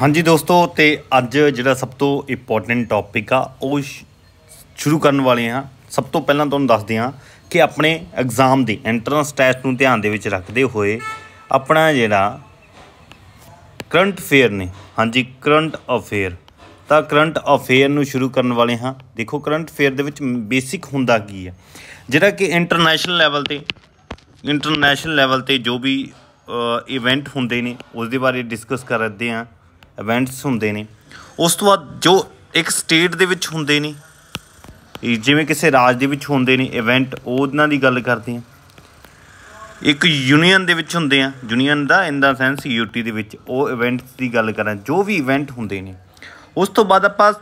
ਹਾਂਜੀ ਦੋਸਤੋ ਤੇ ਅੱਜ ਜਿਹੜਾ ਸਭ ਤੋਂ ਇੰਪੋਰਟੈਂਟ ਟੌਪਿਕ ਆ ਉਹ ਸ਼ੁਰੂ ਕਰਨ ਵਾਲੇ ਆ ਸਭ ਤੋਂ ਪਹਿਲਾਂ ਤੁਹਾਨੂੰ ਦੱਸਦੇ ਆ ਕਿ ਆਪਣੇ ਐਗਜ਼ਾਮ ਦੀ ਐਂਟਰੈਂਸ ਟੈਸਟ ਨੂੰ ਧਿਆਨ ਦੇ ਵਿੱਚ ਰੱਖਦੇ ਹੋਏ ਆਪਣਾ ਜਿਹੜਾ ਕਰੰਟ ਅਫੇਅਰ ਨੇ ਹਾਂਜੀ ਕਰੰਟ ਅਫੇਅਰ ਤਾਂ ਕਰੰਟ ਅਫੇਅਰ ਨੂੰ ਸ਼ੁਰੂ ਕਰਨ ਵਾਲੇ ਹਾਂ ਦੇਖੋ ਕਰੰਟ ਅਫੇਅਰ ਦੇ ਵਿੱਚ ਬੇਸਿਕ ਹੁੰਦਾ ਕੀ ਹੈ ਜਿਹੜਾ ਕਿ ਇੰਟਰਨੈਸ਼ਨਲ ਲੈਵਲ ਤੇ ਇੰਟਰਨੈਸ਼ਨਲ ਲੈਵਲ ਤੇ ਜੋ ਵੀ ਇਵੈਂਟ ਹੁੰਦੇ ਨੇ ਉਸ ਦੇ ਬਾਰੇ ਡਿਸਕਸ ਕਰਦੇ ਆ ਇਵੈਂਟਸ ਹੁੰਦੇ ਨੇ ਉਸ ਤੋਂ ਬਾਅਦ ਜੋ ਇੱਕ ਸਟੇਟ ਦੇ ਵਿੱਚ ਹੁੰਦੇ ਨੇ ਜਿਵੇਂ ਕਿਸੇ ਰਾਜ ਦੇ ਵਿੱਚ ਹੁੰਦੇ ਨੇ ਇਵੈਂਟ ਉਹਨਾਂ ਦੀ ਗੱਲ ਕਰਦੇ ਆ ਇੱਕ ਯੂਨੀਅਨ ਦੇ ਵਿੱਚ ਹੁੰਦੇ ਆ ਯੂਨੀਅਨ ਦਾ ਇਨ ਦਾ ਸੈਂਸ ਯੂਟੀ ਦੇ ਵਿੱਚ ਉਹ ਇਵੈਂਟਸ ਦੀ ਗੱਲ ਕਰਾਂ ਜੋ ਵੀ ਇਵੈਂਟ ਹੁੰਦੇ ਨੇ ਉਸ ਤੋਂ ਬਾਅਦ ਆਪਾਂ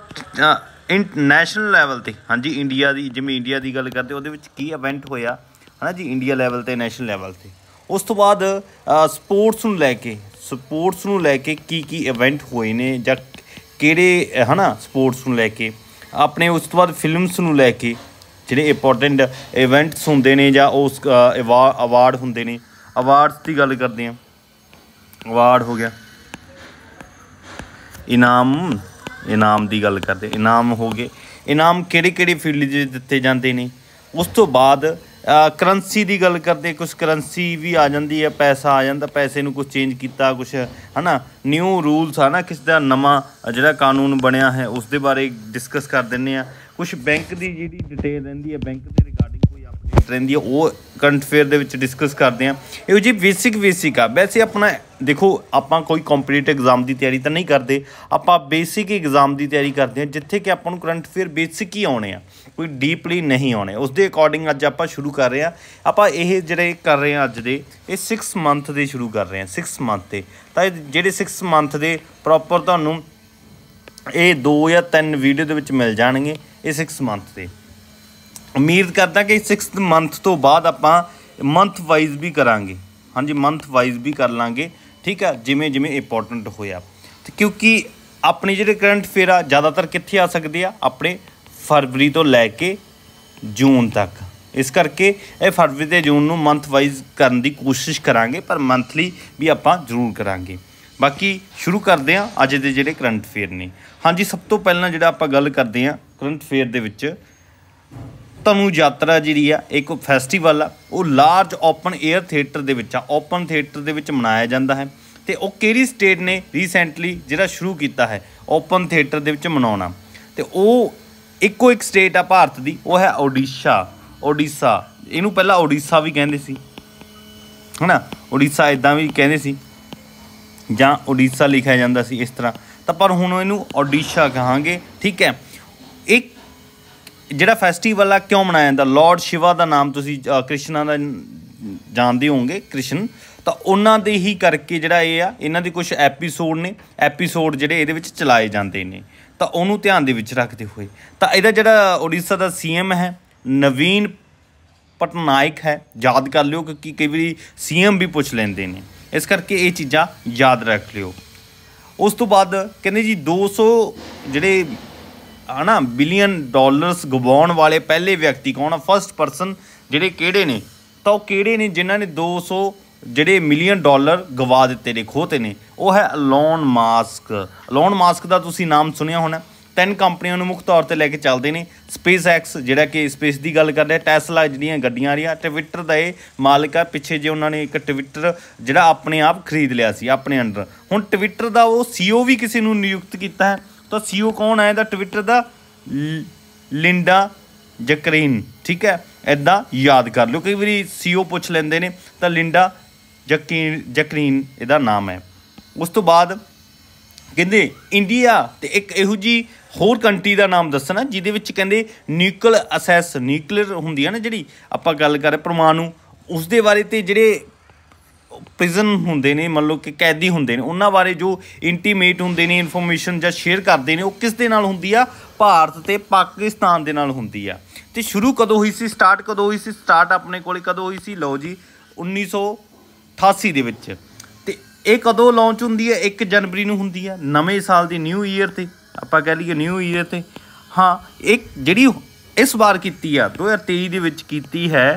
ਇੰਟਰਨੈਸ਼ਨਲ ਲੈਵਲ ਤੇ ਹਾਂਜੀ ਇੰਡੀਆ ਦੀ ਜਿਵੇਂ ਇੰਡੀਆ ਦੀ ਗੱਲ ਕਰਦੇ ਉਹਦੇ ਵਿੱਚ ਕੀ ਇਵੈਂਟ ਹੋਇਆ ਹਨਾ ਜੀ ਇੰਡੀਆ ਲੈਵਲ ਤੇ ਨੈਸ਼ਨਲ ਲੈਵਲ ਤੇ ਉਸ ਤੋਂ ਬਾਅਦ ਸਪੋਰਟਸ ਨੂੰ ਲੈ ਕੇ ਸਪੋਰਟਸ ਨੂੰ ਲੈ ਕੇ ਕੀ ਕੀ ਇਵੈਂਟ ਹੋਏ ਨੇ ਜਾਂ ਕਿਹੜੇ ਹਨਾ ਸਪੋਰਟਸ ਨੂੰ ਲੈ ਕੇ ਆਪਣੇ ਉਸ ਤੋਂ ਬਾਅਦ ਫਿਲਮਸ ਨੂੰ ਲੈ ਕੇ ਜਿਹੜੇ ਇੰਪੋਰਟੈਂਟ ਇਵੈਂਟਸ ਹੁੰਦੇ ਨੇ ਜਾਂ ਉਸ ਅਵਾਰਡ ਹੁੰਦੇ ਨੇ ਅਵਾਰਡਸ ਦੀ ਗੱਲ ਕਰਦੇ ਆ ਅਵਾਰਡ ਹੋ ਗਿਆ ਇਨਾਮ ਇਨਾਮ ਦੀ ਗੱਲ ਕਰਦੇ ਇਨਾਮ ਹੋ ਗਏ ਇਨਾਮ ਕਿਹੜੇ ਕਿਹੜੇ ਫੀਲਡ ਦੇ ਦਿੱਤੇ ਜਾਂਦੇ ਨੇ ਉਸ ਤੋਂ ਬਾਅਦ ਕਰੰਸੀ ਦੀ ਗੱਲ ਕਰਦੇ ਕੁਝ ਕਰੰਸੀ ਵੀ ਆ ਜਾਂਦੀ ਹੈ ਪੈਸਾ ਆ ਜਾਂਦਾ ਪੈਸੇ ਨੂੰ ਕੁਝ ਚੇਂਜ ਕੀਤਾ ਕੁਝ ਹਨਾ ਨਿਊ ਰੂਲਸ ਆ ਨਾ ਕਿਸ ਦਾ ਨਵਾਂ ਜਿਹੜਾ ਕਾਨੂੰਨ ਬਣਿਆ ਹੈ ਉਸ ਦੇ ਬਾਰੇ ਡਿਸਕਸ ਕਰ ਦਿੰਨੇ ਆ ਕੁਝ ਬੈਂਕ ਦੀ ਜਿਹੜੀ ਡਿਟੇਲ ਰਹਿੰਦੀ ਹੈ ਬੈਂਕ ਦੇ ਰਿਗਾਰਡਿੰਗ ਰਹਿੰਦੀ ਹੈ ਉਹ ਕਰੰਟ ਅਫੇਅਰ ਦੇ ਵਿੱਚ ਡਿਸਕਸ ਕਰਦੇ ਆ ਇਹੋ ਜੀ ਬੇਸਿਕ ਬੇਸਿਕ ਆ ਵੈਸੇ ਆਪਣਾ ਦੇਖੋ ਆਪਾਂ ਕੋਈ ਕੰਪੀਟੀਟਿਵ ਐਗਜ਼ਾਮ ਦੀ ਤਿਆਰੀ ਤਾਂ ਨਹੀਂ ਕਰਦੇ ਆਪਾਂ ਬੇਸਿਕ ਐਗਜ਼ਾਮ ਦੀ ਤਿਆਰੀ ਕਰਦੇ ਆ ਜਿੱਥੇ ਕਿ ਆਪਾਂ ਨੂੰ ਕਰੰਟ ਅਫੇਅਰ ਬੇਸਿਕ ਹੀ ਆਉਣੇ ਆ ਕੋਈ ਡੀਪਲੀ ਨਹੀਂ ਆਉਣੇ ਉਸ ਦੇ ਅਕੋਰਡਿੰਗ ਅੱਜ ਆਪਾਂ ਸ਼ੁਰੂ ਕਰ ਰਹੇ ਆ ਆਪਾਂ ਇਹ ਜਿਹੜੇ ਕਰ ਰਹੇ ਆ ਅੱਜ ਦੇ ਇਹ 6 ਮੰਥ ਦੇ ਸ਼ੁਰੂ ਕਰ ਰਹੇ ਆ 6 ਮੰਥ ਤੇ ਤਾਂ ਜਿਹੜੇ 6 ਮੰਥ ਦੇ ਪ੍ਰੋਪਰ ਤੁਹਾਨੂੰ ਇਹ 2 ਜਾਂ 3 ਵੀਡੀਓ ਦੇ ਵਿੱਚ ਮਿਲ ਜਾਣਗੇ ਇਹ 6 ਮੰਥ ਦੇ ਉਮੀਦ ਕਰਦਾ ਕਿ 6th ਮੰਥ ਤੋਂ ਬਾਅਦ ਆਪਾਂ ਮੰਥ ਵਾਈਜ਼ ਵੀ ਕਰਾਂਗੇ ਹਾਂਜੀ ਮੰਥ ਵਾਈਜ਼ ਵੀ ਕਰ ਲਾਂਗੇ ਠੀਕ ਆ ਜਿਵੇਂ ਜਿਵੇਂ ਇੰਪੋਰਟੈਂਟ ਹੋਇਆ ਤੇ ਕਿਉਂਕਿ ਆਪਣੇ ਜਿਹੜੇ ਕਰੰਟ ਅਫੇਅਰ ਆ ਜ਼ਿਆਦਾਤਰ ਕਿੱਥੇ ਆ ਸਕਦੇ ਆ ਆਪਣੇ ਫਰਵਰੀ ਤੋਂ ਲੈ ਕੇ ਜੂਨ ਤੱਕ ਇਸ ਕਰਕੇ ਇਹ ਫਰਵਰੀ ਤੇ ਜੂਨ ਨੂੰ ਮੰਥ ਵਾਈਜ਼ ਕਰਨ ਦੀ ਕੋਸ਼ਿਸ਼ ਕਰਾਂਗੇ ਪਰ ਮੰਥਲੀ ਵੀ ਆਪਾਂ ਜ਼ਰੂਰ ਕਰਾਂਗੇ ਬਾਕੀ ਸ਼ੁਰੂ ਕਰਦੇ ਆ ਅੱਜ ਦੇ ਜਿਹੜੇ ਕਰੰਟ ਅਫੇਅਰ ਨੇ ਹਾਂਜੀ ਸਭ ਤੋਂ ਪਹਿਲਾਂ ਜਿਹੜਾ ਆਪਾਂ ਗੱਲ ਕਰਦੇ ਆ ਕਰੰਟ ਅਫੇਅਰ ਦੇ ਵਿੱਚ ਤਨੂ ਯਾਤਰਾ ਜਿਹੜੀ ਆ ਇੱਕ ਫੈਸਟੀਵਲ ਆ ਉਹ ਲਾਰਜ ਓਪਨ 에ਅਰ ਥੀਏਟਰ ਦੇ ਵਿੱਚ ਆ ਓਪਨ ਥੀਏਟਰ ਦੇ ਵਿੱਚ ਮਨਾਇਆ ਜਾਂਦਾ ਹੈ ਤੇ ਉਹ ਕਿਹੜੀ ਸਟੇਟ ਨੇ ਰੀਸੈਂਟਲੀ ਜਿਹੜਾ ਸ਼ੁਰੂ ਕੀਤਾ ਹੈ ਓਪਨ ਥੀਏਟਰ ਦੇ ਵਿੱਚ ਮਨਾਉਣਾ ਤੇ ਉਹ ਇੱਕੋ ਇੱਕ ਸਟੇਟ ਆ ਭਾਰਤ ਦੀ ਉਹ ਹੈ ਓਡੀਸ਼ਾ ਓਡੀਸ਼ਾ ਇਹਨੂੰ ਪਹਿਲਾਂ ਓਡੀਸ਼ਾ ਵੀ ਕਹਿੰਦੇ ਸੀ ਹਨਾ ਓਡੀਸ਼ਾ ਇਦਾਂ ਵੀ ਕਹਿੰਦੇ ਸੀ ਜਾਂ ਓਡੀਸ਼ਾ ਲਿਖਿਆ ਜਾਂਦਾ ਸੀ ਇਸ ਤਰ੍ਹਾਂ ਤਾਂ ਪਰ ਹੁਣ ਇਹਨੂੰ ਓਡੀਸ਼ਾ ਕਹਾਂਗੇ ਠੀਕ ਹੈ ਇੱਕ ਜਿਹੜਾ ਫੈਸਟੀਵਲ ਆ ਕਿਉਂ ਮਨਾਇਆ ਜਾਂਦਾ ਲਾਰਡ ਸ਼ਿਵਾ ਦਾ ਨਾਮ ਤੁਸੀਂ ਕ੍ਰਿਸ਼ਨਾ ਦਾ ਜਾਣਦੇ ਹੋਵੋਗੇ ਕ੍ਰਿਸ਼ਨ ਤਾਂ ਉਹਨਾਂ ਦੇ ਹੀ ਕਰਕੇ ਜਿਹੜਾ ਇਹ ਆ ਇਹਨਾਂ ਦੇ ਕੁਝ ਐਪੀਸੋਡ ਨੇ ਐਪੀਸੋਡ ਜਿਹੜੇ ਇਹਦੇ ਵਿੱਚ ਚਲਾਏ ਜਾਂਦੇ ਨੇ ਤਾਂ ਉਹਨੂੰ ਧਿਆਨ ਦੇ ਵਿੱਚ ਰੱਖਦੇ ਹੋਏ ਤਾਂ ਇਹਦਾ ਜਿਹੜਾ ਓਡੀਸ਼ਾ ਦਾ ਸੀਐਮ ਹੈ ਨਵੀਨ ਪਟਨਾਇਕ ਹੈ ਯਾਦ ਕਰ ਲਿਓ ਕਿ ਕਈ ਵਾਰੀ ਸੀਐਮ ਵੀ ਪੁੱਛ ਲੈਂਦੇ ਨੇ ਇਸ ਕਰਕੇ ਇਹ ਚੀਜ਼ਾਂ ਯਾਦ ਰੱਖ ਲਿਓ ਉਸ ਤੋਂ ਬਾਅਦ ਕਹਿੰਦੇ ਜੀ 200 ਜਿਹੜੇ ਹਨਾ ਬਿਲੀਅਨ ਡਾਲਰਸ ਗਵਾਉਣ ਵਾਲੇ ਪਹਿਲੇ ਵਿਅਕਤੀ ਕੌਣ ਆ ਫਰਸਟ ਪਰਸਨ ਜਿਹੜੇ ਕਿਹੜੇ ਨੇ ਤਾਂ ਉਹ ਕਿਹੜੇ ਨੇ ਜਿਨ੍ਹਾਂ ਨੇ 200 ਜਿਹੜੇ ਮਿਲੀਅਨ ਡਾਲਰ ਗਵਾ ਦਿੱਤੇ ਨੇ ਖੋਤੇ ਨੇ ਉਹ ਹੈ ਅਲੋਨ ਮਾਸਕ ਅਲੋਨ ਮਾਸਕ ਦਾ ਤੁਸੀਂ ਨਾਮ ਸੁਣਿਆ ਹੋਣਾ ਤਿੰਨ ਕੰਪਨੀਆਂ ਨੂੰ ਮੁੱਖ ਤੌਰ ਤੇ ਲੈ ਕੇ ਚੱਲਦੇ ਨੇ ਸਪੇਸ ਐਕਸ ਜਿਹੜਾ ਕਿ ਸਪੇਸ ਦੀ ਗੱਲ ਕਰਦਾ ਟੈਸਲਾ ਜਿਹੜੀਆਂ ਗੱਡੀਆਂ ਆ ਰਹੀਆਂ ਟਵਿੱਟਰ ਦਾ ਇਹ ਮਾਲਕ ਆ ਪਿੱਛੇ ਜੇ ਉਹਨਾਂ ਨੇ ਇੱਕ ਟਵਿੱਟਰ ਜਿਹੜਾ ਆਪਣੇ ਆਪ ਖਰੀਦ ਲਿਆ ਸੀ ਆਪਣੇ ਅੰਡਰ ਹੁਣ ਟਵਿੱਟਰ ਦਾ ਉਹ ਸੀਓ ਵੀ ਕਿਸੇ ਨੂੰ ਨਿਯੁਕਤ ਕੀਤਾ ਹੈ ਤਾਂ ਸੀਓ ਕੌਣ ਹੈ ਦਾ ਟਵਿੱਟਰ ਦਾ ਲਿੰਡਾ ਜਕਰੀਨ ਠੀਕ ਹੈ ਐਦਾਂ ਯਾਦ ਕਰ ਲਓ ਕਈ ਵਾਰੀ ਸੀਓ ਪੁੱਛ ਲੈਂਦੇ ਨੇ ਤਾਂ ਲਿੰਡਾ ਜਕੀਨ ਜਕਰੀਨ ਇਹਦਾ ਨਾਮ ਹੈ ਉਸ ਤੋਂ ਬਾਅਦ ਕਹਿੰਦੇ ਇੰਡੀਆ ਤੇ ਇੱਕ ਇਹੋ ਜੀ ਹੋਰ ਕੰਟਰੀ ਦਾ ਨਾਮ ਦੱਸਣਾ ਜਿਹਦੇ ਵਿੱਚ ਕਹਿੰਦੇ ਨਿਊਕਲ ਅਸੈਸ ਨਿਊਕਲੀਅਰ ਹੁੰਦੀ ਹੈ ਨਾ ਜਿਹੜੀ ਆਪਾਂ ਗੱਲ ਕਰ ਪਰਮਾਣੂ ਉਸ ਦੇ ਬਾਰੇ ਤੇ ਜਿਹੜੇ ਪ੍ਰਿਜ਼ਨ ਹੁੰਦੇ ਨੇ ਮੰਨ ਲਓ ਕਿ ਕੈਦੀ ਹੁੰਦੇ ਨੇ ਉਹਨਾਂ ਬਾਰੇ ਜੋ ਇੰਟੀਮੇਟ ਹੁੰਦੇ ਨੇ ਇਨਫੋਰਮੇਸ਼ਨ ਜਾਂ ਸ਼ੇਅਰ ਕਰਦੇ ਨੇ ਉਹ ਕਿਸ ਦੇ ਨਾਲ ਹੁੰਦੀ ਆ ਭਾਰਤ ਤੇ ਪਾਕਿਸਤਾਨ ਦੇ ਨਾਲ ਹੁੰਦੀ ਆ ਤੇ ਸ਼ੁਰੂ ਕਦੋਂ ਹੋਈ ਸੀ ਸਟਾਰਟ ਕਦੋਂ ਹੋਈ ਸੀ ਸਟਾਰਟ ਆਪਣੇ ਕੋਲੇ ਕਦੋਂ ਹੋਈ ਸੀ ਲਓ ਜੀ 1988 ਦੇ ਵਿੱਚ ਤੇ ਇਹ ਕਦੋਂ ਲਾਂਚ ਹੁੰਦੀ ਹੈ 1 ਜਨਵਰੀ ਨੂੰ ਹੁੰਦੀ ਹੈ ਨਵੇਂ ਸਾਲ ਦੀ ਨਿਊ ਈਅਰ ਤੇ ਆਪਾਂ ਕਹ ਲਈਏ ਨਿਊ ਈਅਰ ਤੇ ਹਾਂ ਇੱਕ ਜਿਹੜੀ ਇਸ ਵਾਰ ਕੀਤੀ ਆ 2023 ਦੇ ਵਿੱਚ ਕੀਤੀ ਹੈ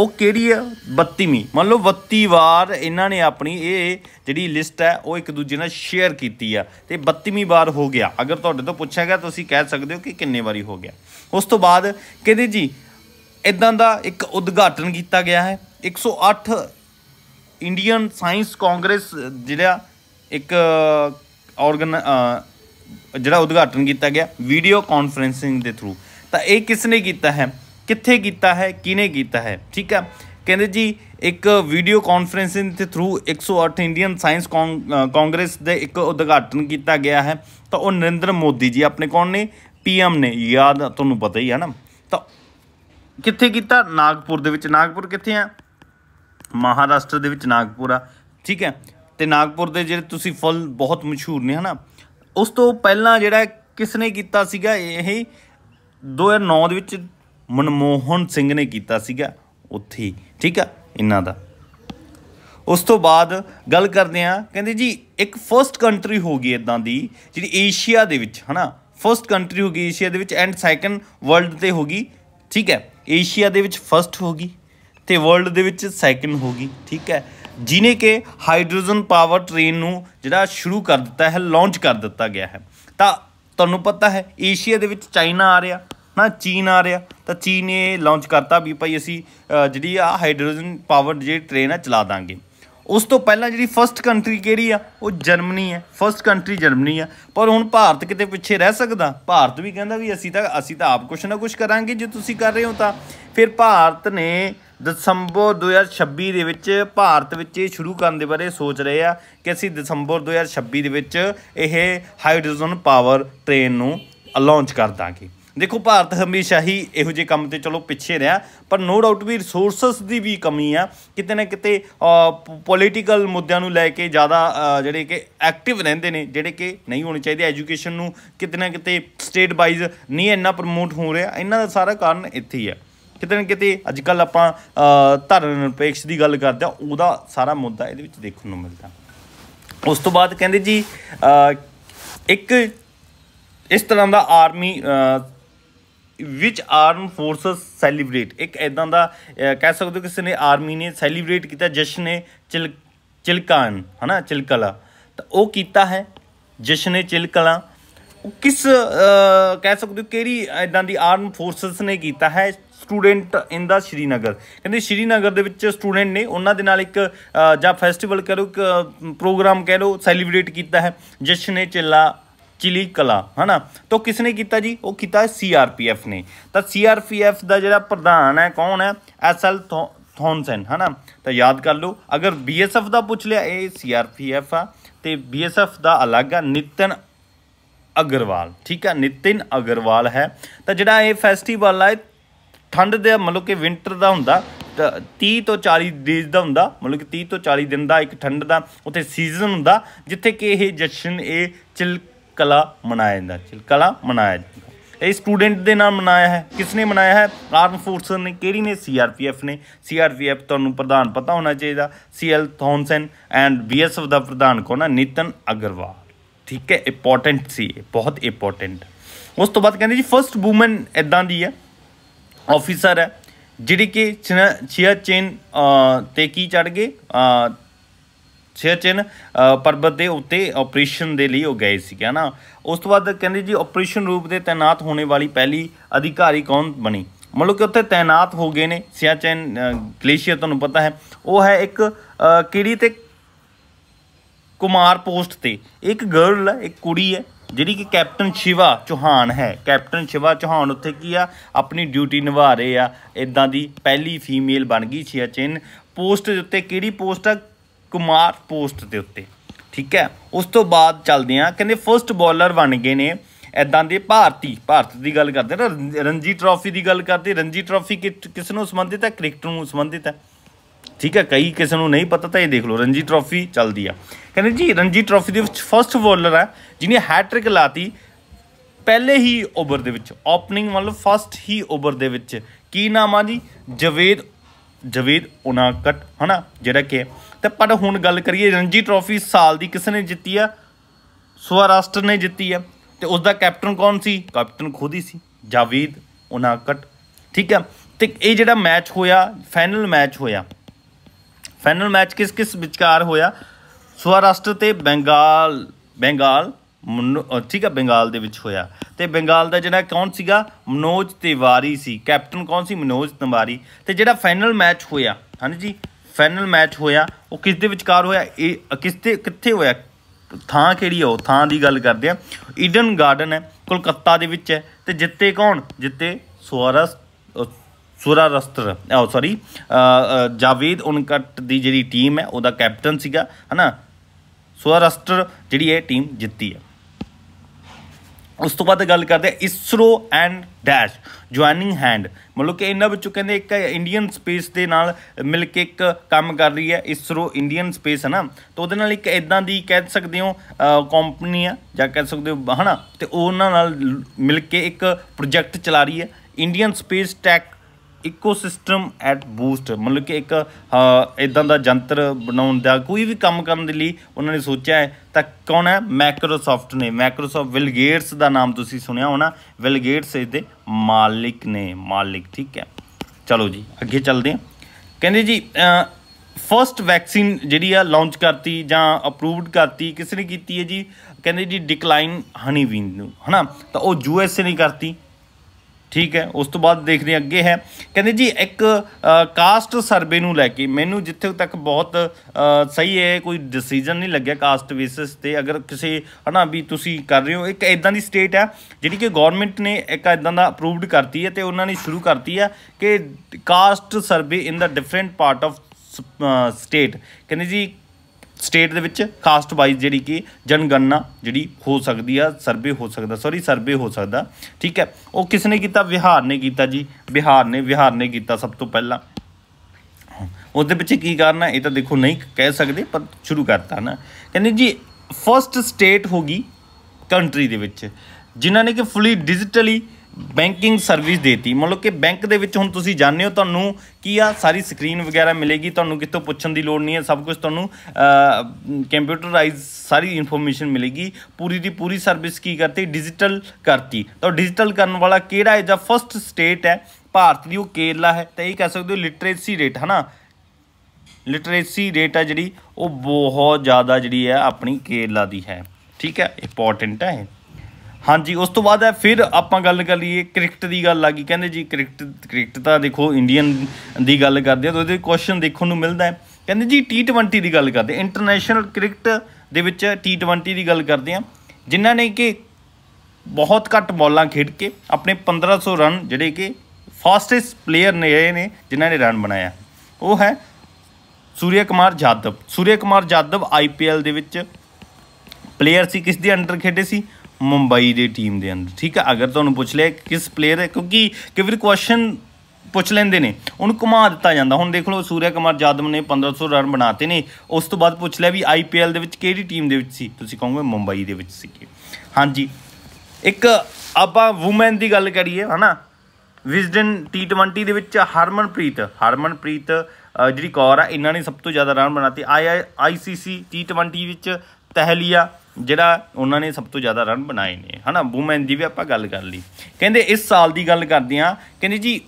ਉਹ ਕਿਹੜੀ ਆ 32ਵੀਂ ਮੰਨ ਲਓ 32 ਵਾਰ ਇਹਨਾਂ ਨੇ ਆਪਣੀ ਇਹ ਜਿਹੜੀ ਲਿਸਟ ਹੈ ਉਹ ਇੱਕ ਦੂਜੇ ਨਾਲ ਸ਼ੇਅਰ ਕੀਤੀ ਆ ਤੇ 32ਵੀਂ ਵਾਰ ਹੋ ਗਿਆ ਅਗਰ ਤੁਹਾਡੇ ਤੋਂ ਪੁੱਛਿਆ ਗਿਆ ਤੁਸੀਂ ਕਹਿ ਸਕਦੇ ਹੋ ਕਿ ਕਿੰਨੇ ਵਾਰੀ ਹੋ ਗਿਆ ਉਸ ਤੋਂ ਬਾਅਦ ਕਹਿੰਦੇ ਜੀ ਇਦਾਂ ਦਾ ਇੱਕ ਉਦਘਾਟਨ ਕੀਤਾ ਗਿਆ ਹੈ 108 ਇੰਡੀਅਨ ਸਾਇੰਸ ਕਾਂਗਰਸ ਜਿਹੜਾ ਇੱਕ ਆਰਗਨ ਜਿਹੜਾ ਉਦਘਾਟਨ ਕੀਤਾ ਗਿਆ ਵੀਡੀਓ ਕਾਨਫਰੈਂਸਿੰਗ ਦੇ ਥਰੂ ਤਾਂ ਇਹ ਕਿਸ ਨੇ ਕੀਤਾ ਹੈ ਕਿੱਥੇ ਕੀਤਾ ਹੈ ਕਿਨੇ ਕੀਤਾ ਹੈ ਠੀਕ ਹੈ ਕਹਿੰਦੇ ਜੀ ਇੱਕ ਵੀਡੀਓ ਕਾਨਫਰੈਂਸਿੰਗ ਦੇ ਥਰੂ 108 ਇੰਡੀਅਨ ਸਾਇੰਸ ਕਾਂਗਰਸ ਦੇ ਇੱਕ ਉਦਘਾਟਨ ਕੀਤਾ ਗਿਆ ਹੈ ਤਾਂ ਉਹ ਨਰਿੰਦਰ ਮੋਦੀ ਜੀ ਆਪਣੇ ਕੌਣ ਨੇ ਪੀਐਮ ਨੇ ਯਾਦ ਤੁਹਾਨੂੰ ਪਤਾ ਹੀ ਹੈ ਨਾ ਤਾਂ ਕਿੱਥੇ ਕੀਤਾ ਨਾਗਪੁਰ ਦੇ ਵਿੱਚ ਨਾਗਪੁਰ ਕਿੱਥੇ ਆ ਮਹਾਰਾਸ਼ਟਰ ਦੇ ਵਿੱਚ ਨਾਗਪੁਰ ਆ ਠੀਕ ਹੈ ਤੇ ਨਾਗਪੁਰ ਦੇ ਜਿਹੜੇ ਤੁਸੀਂ ਫੁੱਲ ਬਹੁਤ ਮਸ਼ਹੂਰ ਨੇ ਹਨਾ ਉਸ ਤੋਂ ਪਹਿਲਾਂ ਜਿਹੜਾ ਕਿਸ ਨੇ ਕੀਤਾ ਸੀਗਾ ਇਹ 2009 ਦੇ ਵਿੱਚ ਮਨਮੋਹਨ ਸਿੰਘ ਨੇ ਕੀਤਾ ਸੀਗਾ ਉੱਥੇ ਠੀਕ ਆ ਇਹਨਾਂ ਦਾ ਉਸ ਤੋਂ ਬਾਅਦ ਗੱਲ ਕਰਦੇ ਆ ਕਹਿੰਦੇ ਜੀ ਇੱਕ ਫਰਸਟ ਕੰਟਰੀ ਹੋ ਗਈ ਇਦਾਂ ਦੀ ਜਿਹੜੀ ਏਸ਼ੀਆ ਦੇ ਵਿੱਚ ਹਨਾ ਫਰਸਟ ਕੰਟਰੀ ਹੋ ਗਈ ਏਸ਼ੀਆ ਦੇ ਵਿੱਚ ਐਂਡ ਸੈਕੰਡ ਵਰਲਡ ਤੇ ਹੋ ਗਈ ਠੀਕ ਹੈ ਏਸ਼ੀਆ ਦੇ ਵਿੱਚ ਫਰਸਟ ਹੋ ਗਈ ਤੇ ਵਰਲਡ ਦੇ ਵਿੱਚ ਸੈਕੰਡ ਹੋ ਗਈ ਠੀਕ ਹੈ ਜਿਨੇ ਕਿ ਹਾਈਡਰੋਜਨ ਪਾਵਰ ਟ੍ਰੇਨ ਨੂੰ ਜਿਹੜਾ ਸ਼ੁਰੂ ਕਰ ਦਿੱਤਾ ਹੈ ਲਾਂਚ ਕਰ ਦਿੱਤਾ ਗਿਆ ਹੈ ਤਾਂ ਤੁਹਾਨੂੰ ਪਤਾ ਹੈ ਏਸ਼ੀਆ ਦੇ ਵਿੱਚ ਚਾਈਨਾ ਆ ਰਿਹਾ ਨਾ ਚੀਨ ਆ ਰਿਹਾ ਤਾਂ ਚੀਨ ਨੇ ਲਾਂਚ ਕਰਤਾ ਵੀ ਭਾਈ ਅਸੀਂ ਜਿਹੜੀ ਆ ਹਾਈਡਰੋਜਨ ਪਾਵਰ ਜੇ ਟ੍ਰੇਨ ਆ ਚਲਾ ਦਾਂਗੇ ਉਸ ਤੋਂ ਪਹਿਲਾਂ ਜਿਹੜੀ ਫਰਸਟ ਕੰਟਰੀ ਕਿਹੜੀ ਆ ਉਹ ਜਰਮਨੀ ਹੈ ਫਰਸਟ ਕੰਟਰੀ ਜਰਮਨੀ ਆ ਪਰ ਹੁਣ ਭਾਰਤ ਕਿਤੇ ਪਿੱਛੇ ਰਹਿ ਸਕਦਾ ਭਾਰਤ ਵੀ ਕਹਿੰਦਾ ਵੀ ਅਸੀਂ ਤਾਂ ਅਸੀਂ ਤਾਂ ਆਪ ਕੁਛ ਨਾ ਕੁਛ ਕਰਾਂਗੇ ਜੇ ਤੁਸੀਂ ਕਰ ਰਹੇ ਹੋ ਤਾਂ ਫਿਰ ਭਾਰਤ ਨੇ ਦਸੰਬਰ 2026 ਦੇ ਵਿੱਚ ਭਾਰਤ ਵਿੱਚ ਇਹ ਸ਼ੁਰੂ ਕਰਨ ਦੇ ਬਾਰੇ ਸੋਚ ਰਹੇ ਆ ਕਿ ਅਸੀਂ ਦਸੰਬਰ 2026 ਦੇ ਵਿੱਚ ਇਹ ਹਾਈਡਰੋਜਨ ਪਾਵਰ ਟ੍ਰੇਨ ਨੂੰ ਲਾਂਚ ਕਰ ਦਾਂਗੇ ਦੇਖੋ ਭਾਰਤ ਹਮੇਸ਼ਾ ਹੀ ਇਹੋ ਜਿਹੇ ਕੰਮ ਤੇ ਚਲੋ ਪਿੱਛੇ ਰਿਹਾ ਪਰ ਨੋ ਡਾਊਟ ਵੀ ਰਿਸੋਰਸਸ ਦੀ ਵੀ ਕਮੀ ਆ ਕਿਤੇ ਨਾ ਕਿਤੇ ਪੋਲੀਟੀਕਲ ਮੁੱਦਿਆਂ ਨੂੰ ਲੈ ਕੇ ਜ਼ਿਆਦਾ ਜਿਹੜੇ ਕਿ ਐਕਟਿਵ ਰਹਿੰਦੇ ਨੇ ਜਿਹੜੇ ਕਿ ਨਹੀਂ ਹੋਣੇ ਚਾਹੀਦੇ ਐਜੂਕੇਸ਼ਨ ਨੂੰ ਕਿਤੇ ਨਾ ਕਿਤੇ ਸਟੇਟ ਵਾਈਜ਼ ਨਹੀਂ ਇੰਨਾ ਪ੍ਰਮੋਟ ਹੋ ਰਿਹਾ ਇਹਨਾਂ ਦਾ ਸਾਰਾ ਕਾਰਨ ਇੱਥੇ ਹੀ ਆ ਕਿਤੇ ਨਾ ਕਿਤੇ ਅੱਜ ਕੱਲ ਆਪਾਂ ਧਰਮ ਨਿਰਪੇਖਸ਼ ਦੀ ਗੱਲ ਕਰਦੇ ਆ ਉਹਦਾ ਸਾਰਾ ਮੁੱਦਾ ਇਹਦੇ ਵਿੱਚ ਦੇਖਣ ਨੂੰ ਮਿਲਦਾ ਉਸ ਤੋਂ ਬਾਅਦ ਕਹਿੰਦੇ ਜੀ ਇੱਕ ਇਸ ਤਰ੍ਹਾਂ ਦਾ ਆਰਮੀ ਵਿਚ ਆਰਮ ਫੋਰਸਸ ਸੈਲੀਬ੍ਰੇਟ ਇੱਕ ਐਦਾਂ ਦਾ ਕਹਿ ਸਕਦੇ ਹੋ ਕਿਸੇ ਨੇ ਆਰਮੀ ਨੇ ਸੈਲੀਬ੍ਰੇਟ ਕੀਤਾ ਜਸ਼ਨ ਹੈ ਚਿਲ ਚਿਲਕਾਨ ਹਨਾ ਚਿਲਕਲਾ ਤਾਂ ਉਹ ਕੀਤਾ ਹੈ ਜਸ਼ਨ ਚਿਲਕਲਾ ਚਿਲਕਲਾ ਕਿਸ ਕਹਿ ਸਕਦੇ ਹੋ ਕਿਹੜੀ ਐਦਾਂ ਦੀ ਆਰਮ ਫੋਰਸਸ ਨੇ ਕੀਤਾ ਹੈ ਸਟੂਡੈਂਟ ਇਨ ਦਾ ਸ਼੍ਰੀਨਗਰ ਕਹਿੰਦੇ ਸ਼੍ਰੀਨਗਰ ਦੇ ਵਿੱਚ ਸਟੂਡੈਂਟ ਨੇ ਉਹਨਾਂ ਦੇ ਨਾਲ ਇੱਕ ਜਾਂ ਫੈਸਟੀਵਲ ਕਰੋ ਇੱਕ ਪ੍ਰੋਗਰਾਮ ਕਹਿ ਲਓ ਸੈਲੀਬ੍ਰੇਟ ਕੀਤਾ ਹੈ ਜਸ਼ਨ ਚਿਲਾ ਚਿਲੀ ਕਲਾ ਹਨਾ ਤਾਂ ਕਿਸ ਨੇ ਕੀਤਾ ਜੀ ਉਹ ਕੀਤਾ ਸੀਆਰਪੀਐਫ ਨੇ ਤਾਂ ਸੀਆਰਪੀਐਫ ਦਾ ਜਿਹੜਾ ਪ੍ਰਧਾਨ ਹੈ ਕੌਣ ਹੈ ਐਸਐਲ ਥੌਨਸਨ ਹਨਾ ਤਾਂ ਯਾਦ ਕਰ ਲਓ ਅਗਰ ਬੀਐਸਐਫ ਦਾ ਪੁੱਛ ਲਿਆ ਇਹ ਸੀਆਰਪੀਐਫ ਆ ਤੇ ਬੀਐਸਐਫ ਦਾ ਅਲੱਗ ਆ ਨਿਤਨ ਅਗਰਵਾਲ ਠੀਕ ਹੈ ਨਿਤਨ ਅਗਰਵਾਲ ਹੈ ਤਾਂ ਜਿਹੜਾ ਇਹ ਫੈਸਟੀਵਲ ਆ ਠੰਡ ਦੇ ਮਤਲਬ ਕਿ ਵਿంటర్ ਦਾ ਹੁੰਦਾ 30 ਤੋਂ 40 ਦਿਨ ਦਾ ਹੁੰਦਾ ਮਤਲਬ ਕਿ 30 ਤੋਂ 40 ਦਿਨ ਦਾ ਇੱਕ ਠੰਡ ਦਾ ਉੱਥੇ ਸੀਜ਼ਨ ਹੁੰਦਾ ਜਿੱਥੇ ਕਿ ਇਹ ਜਸ਼ਨ ਇਹ ਚਿਲ ਕਲਾ ਮਨਾਇਆ ਜਾਂਦਾ ਚਿਲਕਲਾ ਮਨਾਇਆ ਜਾਂਦਾ ਇਹ ਸਟੂਡੈਂਟ ਦੇ ਨਾਲ ਮਨਾਇਆ ਹੈ ਕਿਸ ਨੇ ਮਨਾਇਆ ਹੈ ਆਰਮ ਫੋਰਸ ਨੇ ਕਿਹੜੀ ਨੇ ਸੀਆਰਪੀਐਫ ਨੇ ਸੀਆਰਪੀਐਫ ਤੁਹਾਨੂੰ ਪ੍ਰਧਾਨ ਪਤਾ ਹੋਣਾ ਚਾਹੀਦਾ ਸੀਐਲ ਥੌਨਸਨ ਐਂਡ ਬੀਐਸਐਫ ਦਾ ਪ੍ਰਧਾਨ ਕੋਣਾ ਨਿਤਨ ਅਗਰਵਾਲ ਠੀਕ ਹੈ ਇੰਪੋਰਟੈਂਟ ਸੀ ਬਹੁਤ ਇੰਪੋਰਟੈਂਟ ਉਸ ਤੋਂ ਬਾਅਦ ਕਹਿੰਦੇ ਜੀ ਫਰਸਟ ਊਮਨ ਇਦਾਂ ਦੀ ਹੈ ਆਫੀਸਰ ਹੈ ਜਿਹੜੀ ਕਿ ਚਿਆ ਚੇਨ ਤੇ ਕੀ ਚੜ ਗਏ ਸਿਆਚਿਨ ਪਰਬਤ ਦੇ ਉੱਤੇ ਆਪਰੇਸ਼ਨ ਦੇ ਲਈ ਉਹ ਗਏ ਸੀ ਨਾ ਉਸ ਤੋਂ ਬਾਅਦ ਕਹਿੰਦੇ ਜੀ ਆਪਰੇਸ਼ਨ ਰੂਪ ਦੇ ਤਾਇਨਾਤ ਹੋਣੇ ਵਾਲੀ ਪਹਿਲੀ ਅਧਿਕਾਰੀ ਕੌਣ ਬਣੀ ਮਤਲਬ ਕਿ ਉੱਥੇ ਤਾਇਨਾਤ ਹੋ ਗਏ ਨੇ ਸਿਆਚਿਨ ਗਲੇਸ਼ੀਅਰ ਤੁਹਾਨੂੰ ਪਤਾ ਹੈ ਉਹ ਹੈ ਇੱਕ ਕਿੜੀ ਤੇ ਕੁਮਾਰ ਪੋਸਟ ਤੇ ਇੱਕ ਗਰਲ ਹੈ ਇੱਕ ਕੁੜੀ ਹੈ ਜਿਹੜੀ ਕਿ ਕੈਪਟਨ ਸ਼ਿਵਾ ਚੋਹਾਨ ਹੈ ਕੈਪਟਨ ਸ਼ਿਵਾ ਚੋਹਾਨ ਉੱਥੇ ਕੀ ਆ ਆਪਣੀ ਡਿਊਟੀ ਨਿਭਾ ਰਹੇ ਆ ਇਦਾਂ ਦੀ ਪਹਿਲੀ ਫੀਮੇਲ ਬਣ ਗਈ ਸਿਆਚਿਨ ਪੋਸਟ ਦੇ ਉੱਤੇ ਕਿਹੜੀ ਪੋਸਟ ਆ ਕੁਮਾਰ ਪੋਸਟ ਦੇ ਉੱਤੇ ਠੀਕ ਹੈ ਉਸ ਤੋਂ ਬਾਅਦ ਚੱਲਦੇ ਆ ਕਹਿੰਦੇ ਫਰਸਟ ਬੋਲਰ ਬਣ ਗਏ ਨੇ ਐਦਾਂ ਦੇ ਭਾਰਤੀ ਭਾਰਤ ਦੀ ਗੱਲ ਕਰਦੇ ਨਾ ਰਣਜੀ ਟਰਾਫੀ ਦੀ ਗੱਲ ਕਰਦੇ ਰਣਜੀ ਟਰਾਫੀ ਕਿਸ ਨੂੰ ਸੰਬੰਧਿਤ ਹੈ ਕ੍ਰਿਕਟ ਨੂੰ ਸੰਬੰਧਿਤ ਹੈ ਠੀਕ ਹੈ ਕਈ ਕਿਸੇ ਨੂੰ ਨਹੀਂ ਪਤਾ ਤਾਂ ਇਹ ਦੇਖ ਲਓ ਰਣਜੀ ਟਰਾਫੀ ਚੱਲਦੀ ਆ ਕਹਿੰਦੇ ਜੀ ਰਣਜੀ ਟਰਾਫੀ ਦੇ ਵਿੱਚ ਫਰਸਟ ਬੋਲਰ ਹੈ ਜਿਨੇ ਹੈਟ੍ਰਿਕ ਲਾਤੀ ਪਹਿਲੇ ਹੀ ਓਵਰ ਦੇ ਵਿੱਚ ਓਪਨਿੰਗ ਮਤਲਬ ਫਰਸਟ ਹੀ ਓਵਰ ਦੇ ਵਿੱਚ ਕੀ ਨਾਮ ਆ ਜੀ ਜਵੇਦ ਜਵੇਦ ਉਨਾਕਟ ਹਨਾ ਜਿਹੜਾ ਕਿ ਤੇ ਪਰ ਹੁਣ ਗੱਲ ਕਰੀਏ ਰਣਜੀ ਟਰੋਫੀ ਸਾਲ ਦੀ ਕਿਸ ਨੇ ਜਿੱਤੀ ਆ ਸਵਰਾਸ਼ਟਰ ਨੇ ਜਿੱਤੀ ਆ ਤੇ ਉਸ ਦਾ ਕੈਪਟਨ ਕੌਣ ਸੀ ਕੈਪਟਨ ਖੁਦ ਹੀ ਸੀ ਜਾਵੇਦ ਉਨਾਕਟ ਠੀਕ ਆ ਤੇ ਇਹ ਜਿਹੜਾ ਮੈਚ ਹੋਇਆ ਫਾਈਨਲ ਮੈਚ ਹੋਇਆ ਫਾਈਨਲ ਮੈਚ ਕਿਸ ਕਿਸ ਵਿਚਕਾਰ ਹੋਇਆ ਸਵਰਾਸ਼ਟਰ ਤੇ ਬੰਗਾਲ ਬੰਗਾਲ ਠੀਕ ਆ ਬੰਗਾਲ ਦੇ ਵਿੱਚ ਹੋਇਆ ਤੇ ਬੰਗਾਲ ਦਾ ਜਿਹੜਾ ਕੌਣ ਸੀਗਾ ਮਨੋਜ ਤਿਵਾਰੀ ਸੀ ਕੈਪਟਨ ਕੌਣ ਸੀ ਮਨੋਜ ਤਿਵਾਰੀ ਤੇ ਜਿਹੜਾ ਫਾਈਨਲ ਮੈਚ ਹੋਇਆ ਹਾਂਜੀ ਫਾਈਨਲ ਮੈਚ ਹੋਇਆ ਉਹ ਕਿਸ ਦੇ ਵਿਚਕਾਰ ਹੋਇਆ ਇਹ ਕਿਸ ਤੇ ਕਿੱਥੇ ਹੋਇਆ ਥਾਂ ਕਿਹੜੀ ਹੈ ਉਹ ਥਾਂ ਦੀ ਗੱਲ ਕਰਦੇ ਆ ਈਡਨ ਗਾਰਡਨ ਹੈ ਕੋਲਕਾਤਾ ਦੇ ਵਿੱਚ ਹੈ ਤੇ ਜਿੱਤੇ ਕੌਣ ਜਿੱਤੇ ਸੁਆਰਸ ਰਸਤਰ ਆ ਸੌਰੀ ਜਾਵੇਦ ਉਨਕਟ ਦੀ ਜਿਹੜੀ ਟੀਮ ਹੈ ਉਹਦਾ ਕੈਪਟਨ ਸੀਗਾ ਹਨਾ ਸੁਆਰਸਤਰ ਜਿਹੜੀ ਇਹ ਟੀਮ ਜਿੱਤੀ ਹੈ ਉਸ ਤੋਂ ਬਾਅਦ ਗੱਲ ਕਰਦੇ ਆ ISRO and dash joining hand ਮਤਲਬ ਕਿ ਇਹਨਾਂ ਵਿੱਚੋਂ ਕਹਿੰਦੇ ਇੱਕ ਇੰਡੀਅਨ ਸਪੇਸ ਦੇ ਨਾਲ ਮਿਲ ਕੇ ਇੱਕ ਕੰਮ ਕਰ ਰਹੀ ਹੈ ਇਸਰੋ ਇੰਡੀਅਨ ਸਪੇਸ ਹੈ ਨਾ ਤਾਂ ਉਹਦੇ ਨਾਲ ਇੱਕ ਇਦਾਂ ਦੀ ਕਹਿ ਸਕਦੇ ਹੋ ਕੰਪਨੀ ਆ ਜਾਂ ਕਹਿ ਸਕਦੇ ਹੋ ਹਨਾ ਤੇ ਉਹਨਾਂ ਨਾਲ ਮਿਲ ਕੇ ਇੱਕ ਪ੍ਰੋਜੈਕਟ ਚਲਾ ਰਹੀ ਹੈ Indian space tech ecosystem at boost ਮਤਲਬ ਕਿ ਇੱਕ ਇਦਾਂ ਦਾ ਯੰਤਰ ਬਣਾਉਣ ਦਾ ਕੋਈ ਵੀ ਕੰਮ ਕਰਨ ਦੇ ਲਈ ਉਹਨਾਂ ਨੇ ਸੋਚਿਆ ਹੈ ਤਾਂ ਕੌਣ ਹੈ ਮਾਈਕਰੋਸਾਫਟ ਨੇ ਮਾਈਕਰੋਸਾਫਟ ਵਿਲ ਗੇਟਸ ਦਾ ਨਾਮ ਤੁਸੀਂ ਸੁਣਿਆ ਹੋਣਾ ਵਿਲ ਗੇਟਸ ਇਸ ਦੇ ਮਾਲਿਕ ਨੇ ਮਾਲਿਕ ਠੀਕ ਹੈ ਚਲੋ ਜੀ ਅੱਗੇ ਚੱਲਦੇ ਹਾਂ ਕਹਿੰਦੇ ਜੀ ਫਰਸਟ ਵੈਕਸੀਨ ਜਿਹੜੀ ਆ ਲਾਂਚ ਕਰਤੀ ਜਾਂ ਅਪਰੂਵਡ ਕਰਤੀ ਕਿਸ ਨੇ ਕੀਤੀ ਹੈ ਜੀ ਕਹਿੰਦੇ ਜੀ ਡਿਕਲਾਈਨ ਹਨੀ ਵੀਨ ਨੂੰ ਹਨਾ ਤਾਂ ਉਹ ਯੂਐਸਏ ਨੇ ਕਰਤੀ ਠੀਕ ਹੈ ਉਸ ਤੋਂ ਬਾਅਦ ਦੇਖਦੇ ਅੱਗੇ ਹੈ ਕਹਿੰਦੇ ਜੀ ਇੱਕ ਕਾਸਟ ਸਰਵੇ ਨੂੰ ਲੈ ਕੇ ਮੈਨੂੰ ਜਿੱਥੇ ਤੱਕ ਬਹੁਤ ਸਹੀ ਹੈ ਕੋਈ ਡਿਸੀਜਨ ਨਹੀਂ ਲੱਗਿਆ ਕਾਸਟ ਬੇਸਿਸ ਤੇ ਅਗਰ ਕਿਸੇ ਹਨਾ ਵੀ ਤੁਸੀਂ ਕਰ ਰਹੇ ਹੋ ਇੱਕ ਇਦਾਂ ਦੀ ਸਟੇਟ ਹੈ ਜਿਹੜੀ ਕਿ ਗਵਰਨਮੈਂਟ ਨੇ ਇੱਕ ਇਦਾਂ ਦਾ ਅਪਰੂਵਡ ਕਰਤੀ ਹੈ ਤੇ ਉਹਨਾਂ ਨੇ ਸ਼ੁਰੂ ਕਰਤੀ ਹੈ ਕਿ caste survey in the different part of state ਕਹਿੰਦੇ ਜੀ ਸਟੇਟ ਦੇ ਵਿੱਚ ਕਾਸਟ ਵਾਈਜ਼ ਜਿਹੜੀ ਕਿ ਜਨਗਣਨਾ ਜਿਹੜੀ ਹੋ ਸਕਦੀ ਆ ਸਰਵੇ ਹੋ ਸਕਦਾ ਸੌਰੀ ਸਰਵੇ ਹੋ ਸਕਦਾ ਠੀਕ ਹੈ ਉਹ ਕਿਸ ਨੇ ਕੀਤਾ ਵਿਹਾਰ ਨੇ ਕੀਤਾ ਜੀ ਵਿਹਾਰ ਨੇ ਵਿਹਾਰ ਨੇ ਕੀਤਾ ਸਭ ਤੋਂ ਪਹਿਲਾਂ ਉਹਦੇ ਵਿੱਚ ਕੀ ਕਰਨਾ ਇਹ ਤਾਂ ਦੇਖੋ ਨਹੀਂ ਕਹਿ ਸਕਦੇ ਪਰ ਸ਼ੁਰੂ ਕਰਤਾ ਨਾ ਕਹਿੰਦੇ ਜੀ ਫਰਸਟ ਸਟੇਟ ਹੋਗੀ ਕੰਟਰੀ ਦੇ ਵਿੱਚ ਜਿਨ੍ਹਾਂ ਨੇ ਕਿ ਫੁੱਲੀ ਡਿਜੀਟਲੀ ਬੈਂਕਿੰਗ ਸਰਵਿਸ ਦੇਤੀ ਮਤਲਬ ਕਿ ਬੈਂਕ ਦੇ ਵਿੱਚ ਹੁਣ ਤੁਸੀਂ ਜਾਣਦੇ ਹੋ ਤੁਹਾਨੂੰ ਕੀ ਆ ਸਾਰੀ ਸਕਰੀਨ ਵਗੈਰਾ ਮਿਲੇਗੀ ਤੁਹਾਨੂੰ ਕਿਤੋਂ ਪੁੱਛਣ ਦੀ ਲੋੜ ਨਹੀਂ ਹੈ ਸਭ ਕੁਝ ਤੁਹਾਨੂੰ ਕੰਪਿਊਟਰਾਈਜ਼ ਸਾਰੀ ਇਨਫੋਰਮੇਸ਼ਨ ਮਿਲੇਗੀ ਪੂਰੀ ਦੀ ਪੂਰੀ ਸਰਵਿਸ ਕੀ ਕਰਤੀ ਡਿਜੀਟਲ ਕਰਤੀ ਤਾਂ ਡਿਜੀਟਲ ਕਰਨ ਵਾਲਾ ਕਿਹੜਾ ਹੈ ਜਾਂ ਫਸਟ ਸਟੇਟ ਹੈ ਭਾਰਤ ਦੀ ਉਹ ਕੇਰਲਾ ਹੈ ਤਾਂ ਇਹ ਕਹਿ ਸਕਦੇ ਹੋ ਲਿਟਰੇਸੀ ਰੇਟ ਹਨਾ ਲਿਟਰੇਸੀ ਰੇਟ ਹੈ ਜਿਹੜੀ ਉਹ ਬਹੁਤ ਜ਼ਿਆਦਾ ਜਿਹੜੀ ਹੈ ਆਪਣੀ ਕੇਰਲਾ ਦੀ ਹੈ ਠੀਕ ਹੈ ਇੰਪੋਰਟੈਂਟ ਹੈ ਹਾਂਜੀ ਉਸ ਤੋਂ ਬਾਅਦ ਹੈ ਫਿਰ ਆਪਾਂ ਗੱਲ ਕਰ ਲਈਏ ਕ੍ਰਿਕਟ ਦੀ ਗੱਲ ਆ ਗਈ ਕਹਿੰਦੇ ਜੀ ਕ੍ਰਿਕਟ ਕ੍ਰਿਕਟ ਤਾਂ ਦੇਖੋ ਇੰਡੀਅਨ ਦੀ ਗੱਲ ਕਰਦੇ ਆ ਤਾਂ ਉਹਦੇ ਕੁਐਸਚਨ ਦੇਖਣ ਨੂੰ ਮਿਲਦਾ ਹੈ ਕਹਿੰਦੇ ਜੀ T20 ਦੀ ਗੱਲ ਕਰਦੇ ਇੰਟਰਨੈਸ਼ਨਲ ਕ੍ਰਿਕਟ ਦੇ ਵਿੱਚ T20 ਦੀ ਗੱਲ ਕਰਦੇ ਆ ਜਿਨ੍ਹਾਂ ਨੇ ਕਿ ਬਹੁਤ ਘੱਟ ਬੋਲਾਂ ਖੇਡ ਕੇ ਆਪਣੇ 1500 ਰਨ ਜਿਹੜੇ ਕਿ ਫਾਸਟੈਸਟ ਪਲੇਅਰ ਨੇ ਰਹੇ ਨੇ ਜਿਨ੍ਹਾਂ ਨੇ ਰਨ ਬਣਾਇਆ ਉਹ ਹੈ Suryakumar Yadav Suryakumar Yadav IPL ਦੇ ਵਿੱਚ ਪਲੇਅਰ ਸੀ ਕਿਸ ਦੇ ਅੰਡਰ ਖੇਡੇ ਸੀ ਮੁੰਬਈ ਦੀ ਟੀਮ ਦੇ ਅੰਦਰ ਠੀਕ ਹੈ ਅਗਰ ਤੁਹਾਨੂੰ ਪੁੱਛ ਲਿਆ ਕਿਸ ਪਲੇਅਰ ਹੈ ਕਿਉਂਕਿ ਕਿਵਰ ਕੁਐਸਚਨ ਪੁੱਛ ਲੈਂਦੇ ਨੇ ਉਹਨੂੰ ਘੁਮਾ ਦਿੱਤਾ ਜਾਂਦਾ ਹੁਣ ਦੇਖ ਲਓ ਸੂਰਿਆ ਕੁਮਾਰ ਜਾਦਵ ਨੇ 1500 ਰਨ ਬਣਾਤੇ ਨੇ ਉਸ ਤੋਂ ਬਾਅਦ ਪੁੱਛ ਲਿਆ ਵੀ ਆਈਪੀਐਲ ਦੇ ਵਿੱਚ ਕਿਹੜੀ ਟੀਮ ਦੇ ਵਿੱਚ ਸੀ ਤੁਸੀਂ ਕਹੋਗੇ ਮੁੰਬਈ ਦੇ ਵਿੱਚ ਸੀ ਹਾਂਜੀ ਇੱਕ ਆਪਾਂ ਔਮਨ ਦੀ ਗੱਲ ਕਰੀਏ ਹਨਾ ਵਿਜ਼ਡਨ T20 ਦੇ ਵਿੱਚ ਹਰਮਨਪ੍ਰੀਤ ਹਰਮਨਪ੍ਰੀਤ ਜਿਹੜੀ ਕੌਰ ਆ ਇਹਨਾਂ ਨੇ ਸਭ ਤੋਂ ਜ਼ਿਆਦਾ ਰਨ ਬਣਾਤੇ ਆਈਆਈਸੀਸੀ T20 ਵਿੱਚ ਤਹਿਲੀਆ ਜਿਹੜਾ ਉਹਨਾਂ ਨੇ ਸਭ ਤੋਂ ਜ਼ਿਆਦਾ ਰਨ ਬਣਾਏ ਨੇ ਹਨਾ ਔਮਨ ਦੀ ਵੀ ਆਪਾਂ ਗੱਲ ਕਰ ਲਈ ਕਹਿੰਦੇ ਇਸ ਸਾਲ ਦੀ ਗੱਲ ਕਰਦੇ ਆ ਕਹਿੰਦੇ ਜੀ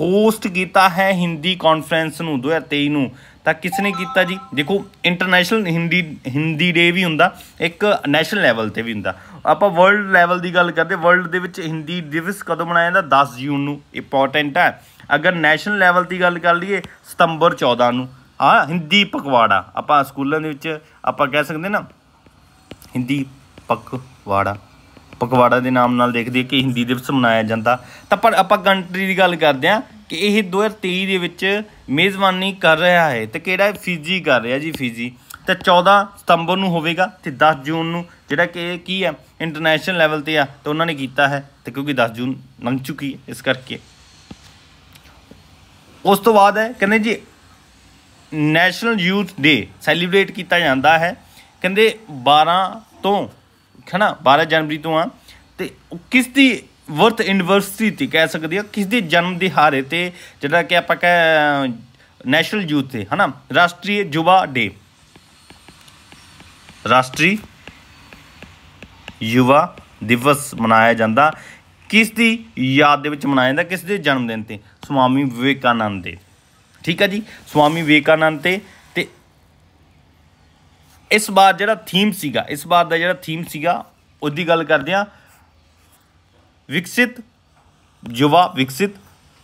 ਹੋਸਟ ਕੀਤਾ ਹੈ ਹਿੰਦੀ ਕਾਨਫਰੰਸ ਨੂੰ 2023 ਨੂੰ ਤਾਂ ਕਿਸ ਨੇ ਕੀਤਾ ਜੀ ਦੇਖੋ ਇੰਟਰਨੈਸ਼ਨਲ ਹਿੰਦੀ ਹਿੰਦੀ ਡੇ ਵੀ ਹੁੰਦਾ ਇੱਕ ਨੈਸ਼ਨਲ ਲੈਵਲ ਤੇ ਵੀ ਹੁੰਦਾ ਆਪਾਂ ਵਰਲਡ ਲੈਵਲ ਦੀ ਗੱਲ ਕਰਦੇ ਵਰਲਡ ਦੇ ਵਿੱਚ ਹਿੰਦੀ ਦਿਵਸ ਕਦੋਂ ਮਨਾਇਆ ਜਾਂਦਾ 10 ਜੂਨ ਨੂੰ ਇੰਪੋਰਟੈਂਟ ਹੈ ਅਗਰ ਨੈਸ਼ਨਲ ਲੈਵਲ ਦੀ ਗੱਲ ਕਰ ਲਈਏ ਸਤੰਬਰ 14 ਨੂੰ ਆ ਹਿੰਦੀ ਪਕਵਾੜਾ ਆਪਾਂ ਸਕੂਲਾਂ ਦੇ ਵਿੱਚ ਆਪਾਂ ਕਹਿ ਸਕਦੇ ਨਾ ਹਿੰਦੀ ਪਕਵਾੜਾ ਪਕਵਾੜਾ ਦੇ ਨਾਮ ਨਾਲ ਦੇਖਦੇ ਕਿ ਹਿੰਦੀ ਦਿਵਸ ਮਨਾਇਆ ਜਾਂਦਾ ਤਾਂ ਪਰ ਆਪਾਂ ਕੰਟਰੀ ਦੀ ਗੱਲ ਕਰਦੇ ਆ ਕਿ ਇਹ 2023 ਦੇ ਵਿੱਚ ਮੇਜ਼ਬਾਨੀ ਕਰ ਰਿਹਾ ਹੈ ਤੇ ਕਿਹੜਾ ਫਿਜੀ ਕਰ ਰਿਹਾ ਜੀ ਫਿਜੀ ਤੇ 14 ਸਤੰਬਰ ਨੂੰ ਹੋਵੇਗਾ ਤੇ 10 ਜੂਨ ਨੂੰ ਜਿਹੜਾ ਕਿ ਕੀ ਹੈ ਇੰਟਰਨੈਸ਼ਨਲ ਲੈਵਲ ਤੇ ਆ ਤੇ ਉਹਨਾਂ ਨੇ ਕੀਤਾ ਹੈ ਤੇ ਕਿਉਂਕਿ 10 ਜੂਨ ਲੰਘ ਚੁੱਕੀ ਇਸ ਕਰਕੇ ਉਸ ਤੋਂ ਬਾਅਦ ਹੈ ਕਹਿੰਦੇ ਜੀ ਨੈਸ਼ਨਲ ਯੂਥ ਡੇ ਸੈਲੀਬ੍ਰੇਟ ਕੀਤਾ ਜਾਂਦਾ ਹੈ ਕਹਿੰਦੇ 12 ਤੋਂ ਹਨਾ 12 ਜਨਵਰੀ ਤੋਂ ਆ ਤੇ ਕਿਸ ਦੀ ਵਰਥ ਯੂਨੀਵਰਸਿਟੀ ਤੇ ਕਹਿ ਸਕਦੇ ਆ ਕਿਸ ਦੇ ਜਨਮ ਦਿਹਾੜੇ ਤੇ ਜਿਹੜਾ ਕਿ ਆਪਾਂ ਕਹੇ ਨੈਸ਼ਨਲ ਯੂਥ ਤੇ ਹਨਾ ਰਾਸ਼ਟਰੀ ਯੁਵਾ ਡੇ ਰਾਸ਼ਟਰੀ ਯੁਵਾ ਦਿਵਸ ਮਨਾਇਆ ਜਾਂਦਾ ਕਿਸ ਦੀ ਯਾਦ ਦੇ ਵਿੱਚ ਮਨਾਇਆ ਜਾਂਦਾ ਕਿਸ ਦੇ ਜਨਮ ਦਿਨ ਤੇ ਸੁਆਮੀ ਵਿਵੇਕਾਨੰਦ ਦੇ ਠੀਕ ਹੈ ਜੀ ਸੁਆਮੀ ਵਿਵੇਕਾਨੰਦ ਤੇ ਇਸ ਵਾਰ ਜਿਹੜਾ ਥੀਮ ਸੀਗਾ ਇਸ ਵਾਰ ਦਾ ਜਿਹੜਾ ਥੀਮ ਸੀਗਾ ਉਹਦੀ ਗੱਲ ਕਰਦੇ ਆ ਵਿਕਸਿਤ ਯੁਵਾ ਵਿਕਸਿਤ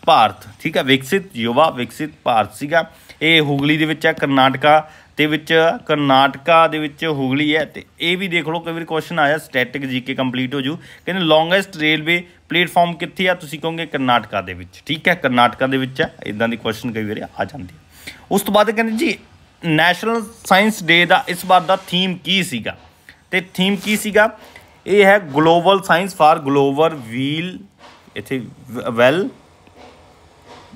ਭਾਰਤ ਠੀਕ ਹੈ ਵਿਕਸਿਤ ਯੁਵਾ ਵਿਕਸਿਤ ਭਾਰਤ ਸੀਗਾ ਇਹ ਹੁਗਲੀ ਦੇ ਵਿੱਚ ਹੈ ਕਰਨਾਟਕਾ ਦੇ ਵਿੱਚ ਕਰਨਾਟਕਾ ਦੇ ਵਿੱਚ ਹੁਗਲੀ ਹੈ ਤੇ ਇਹ ਵੀ ਦੇਖ ਲਓ ਕਈ ਵਾਰ ਕੁਐਸਚਨ ਆਇਆ ਸਟੈਟਿਕ ਜੀਕੇ ਕੰਪਲੀਟ ਹੋ ਜੂ ਕਹਿੰਦੇ ਲੌਂਗੈਸਟ ਰੇਲਵੇ ਪਲੇਟਫਾਰਮ ਕਿੱਥੇ ਆ ਤੁਸੀਂ ਕਹੋਗੇ ਕਰਨਾਟਕਾ ਦੇ ਵਿੱਚ ਠੀਕ ਹੈ ਕਰਨਾਟਕਾ ਦੇ ਵਿੱਚ ਹੈ ਇਦਾਂ ਦੀ ਕੁਐਸਚਨ ਕਈ ਵਾਰ ਆ ਜਾਂਦੇ ਉਸ ਤੋਂ ਬਾਅਦ ਕਹਿੰਦੇ ਜੀ ਨੈਸ਼ਨਲ ਸਾਇੰਸ ਡੇ ਦਾ ਇਸ ਵਾਰ ਦਾ ਥੀਮ ਕੀ ਸੀਗਾ ਤੇ ਥੀਮ ਕੀ ਸੀਗਾ ਇਹ ਹੈ global science for global well ਇਥੇ ਵੈਲ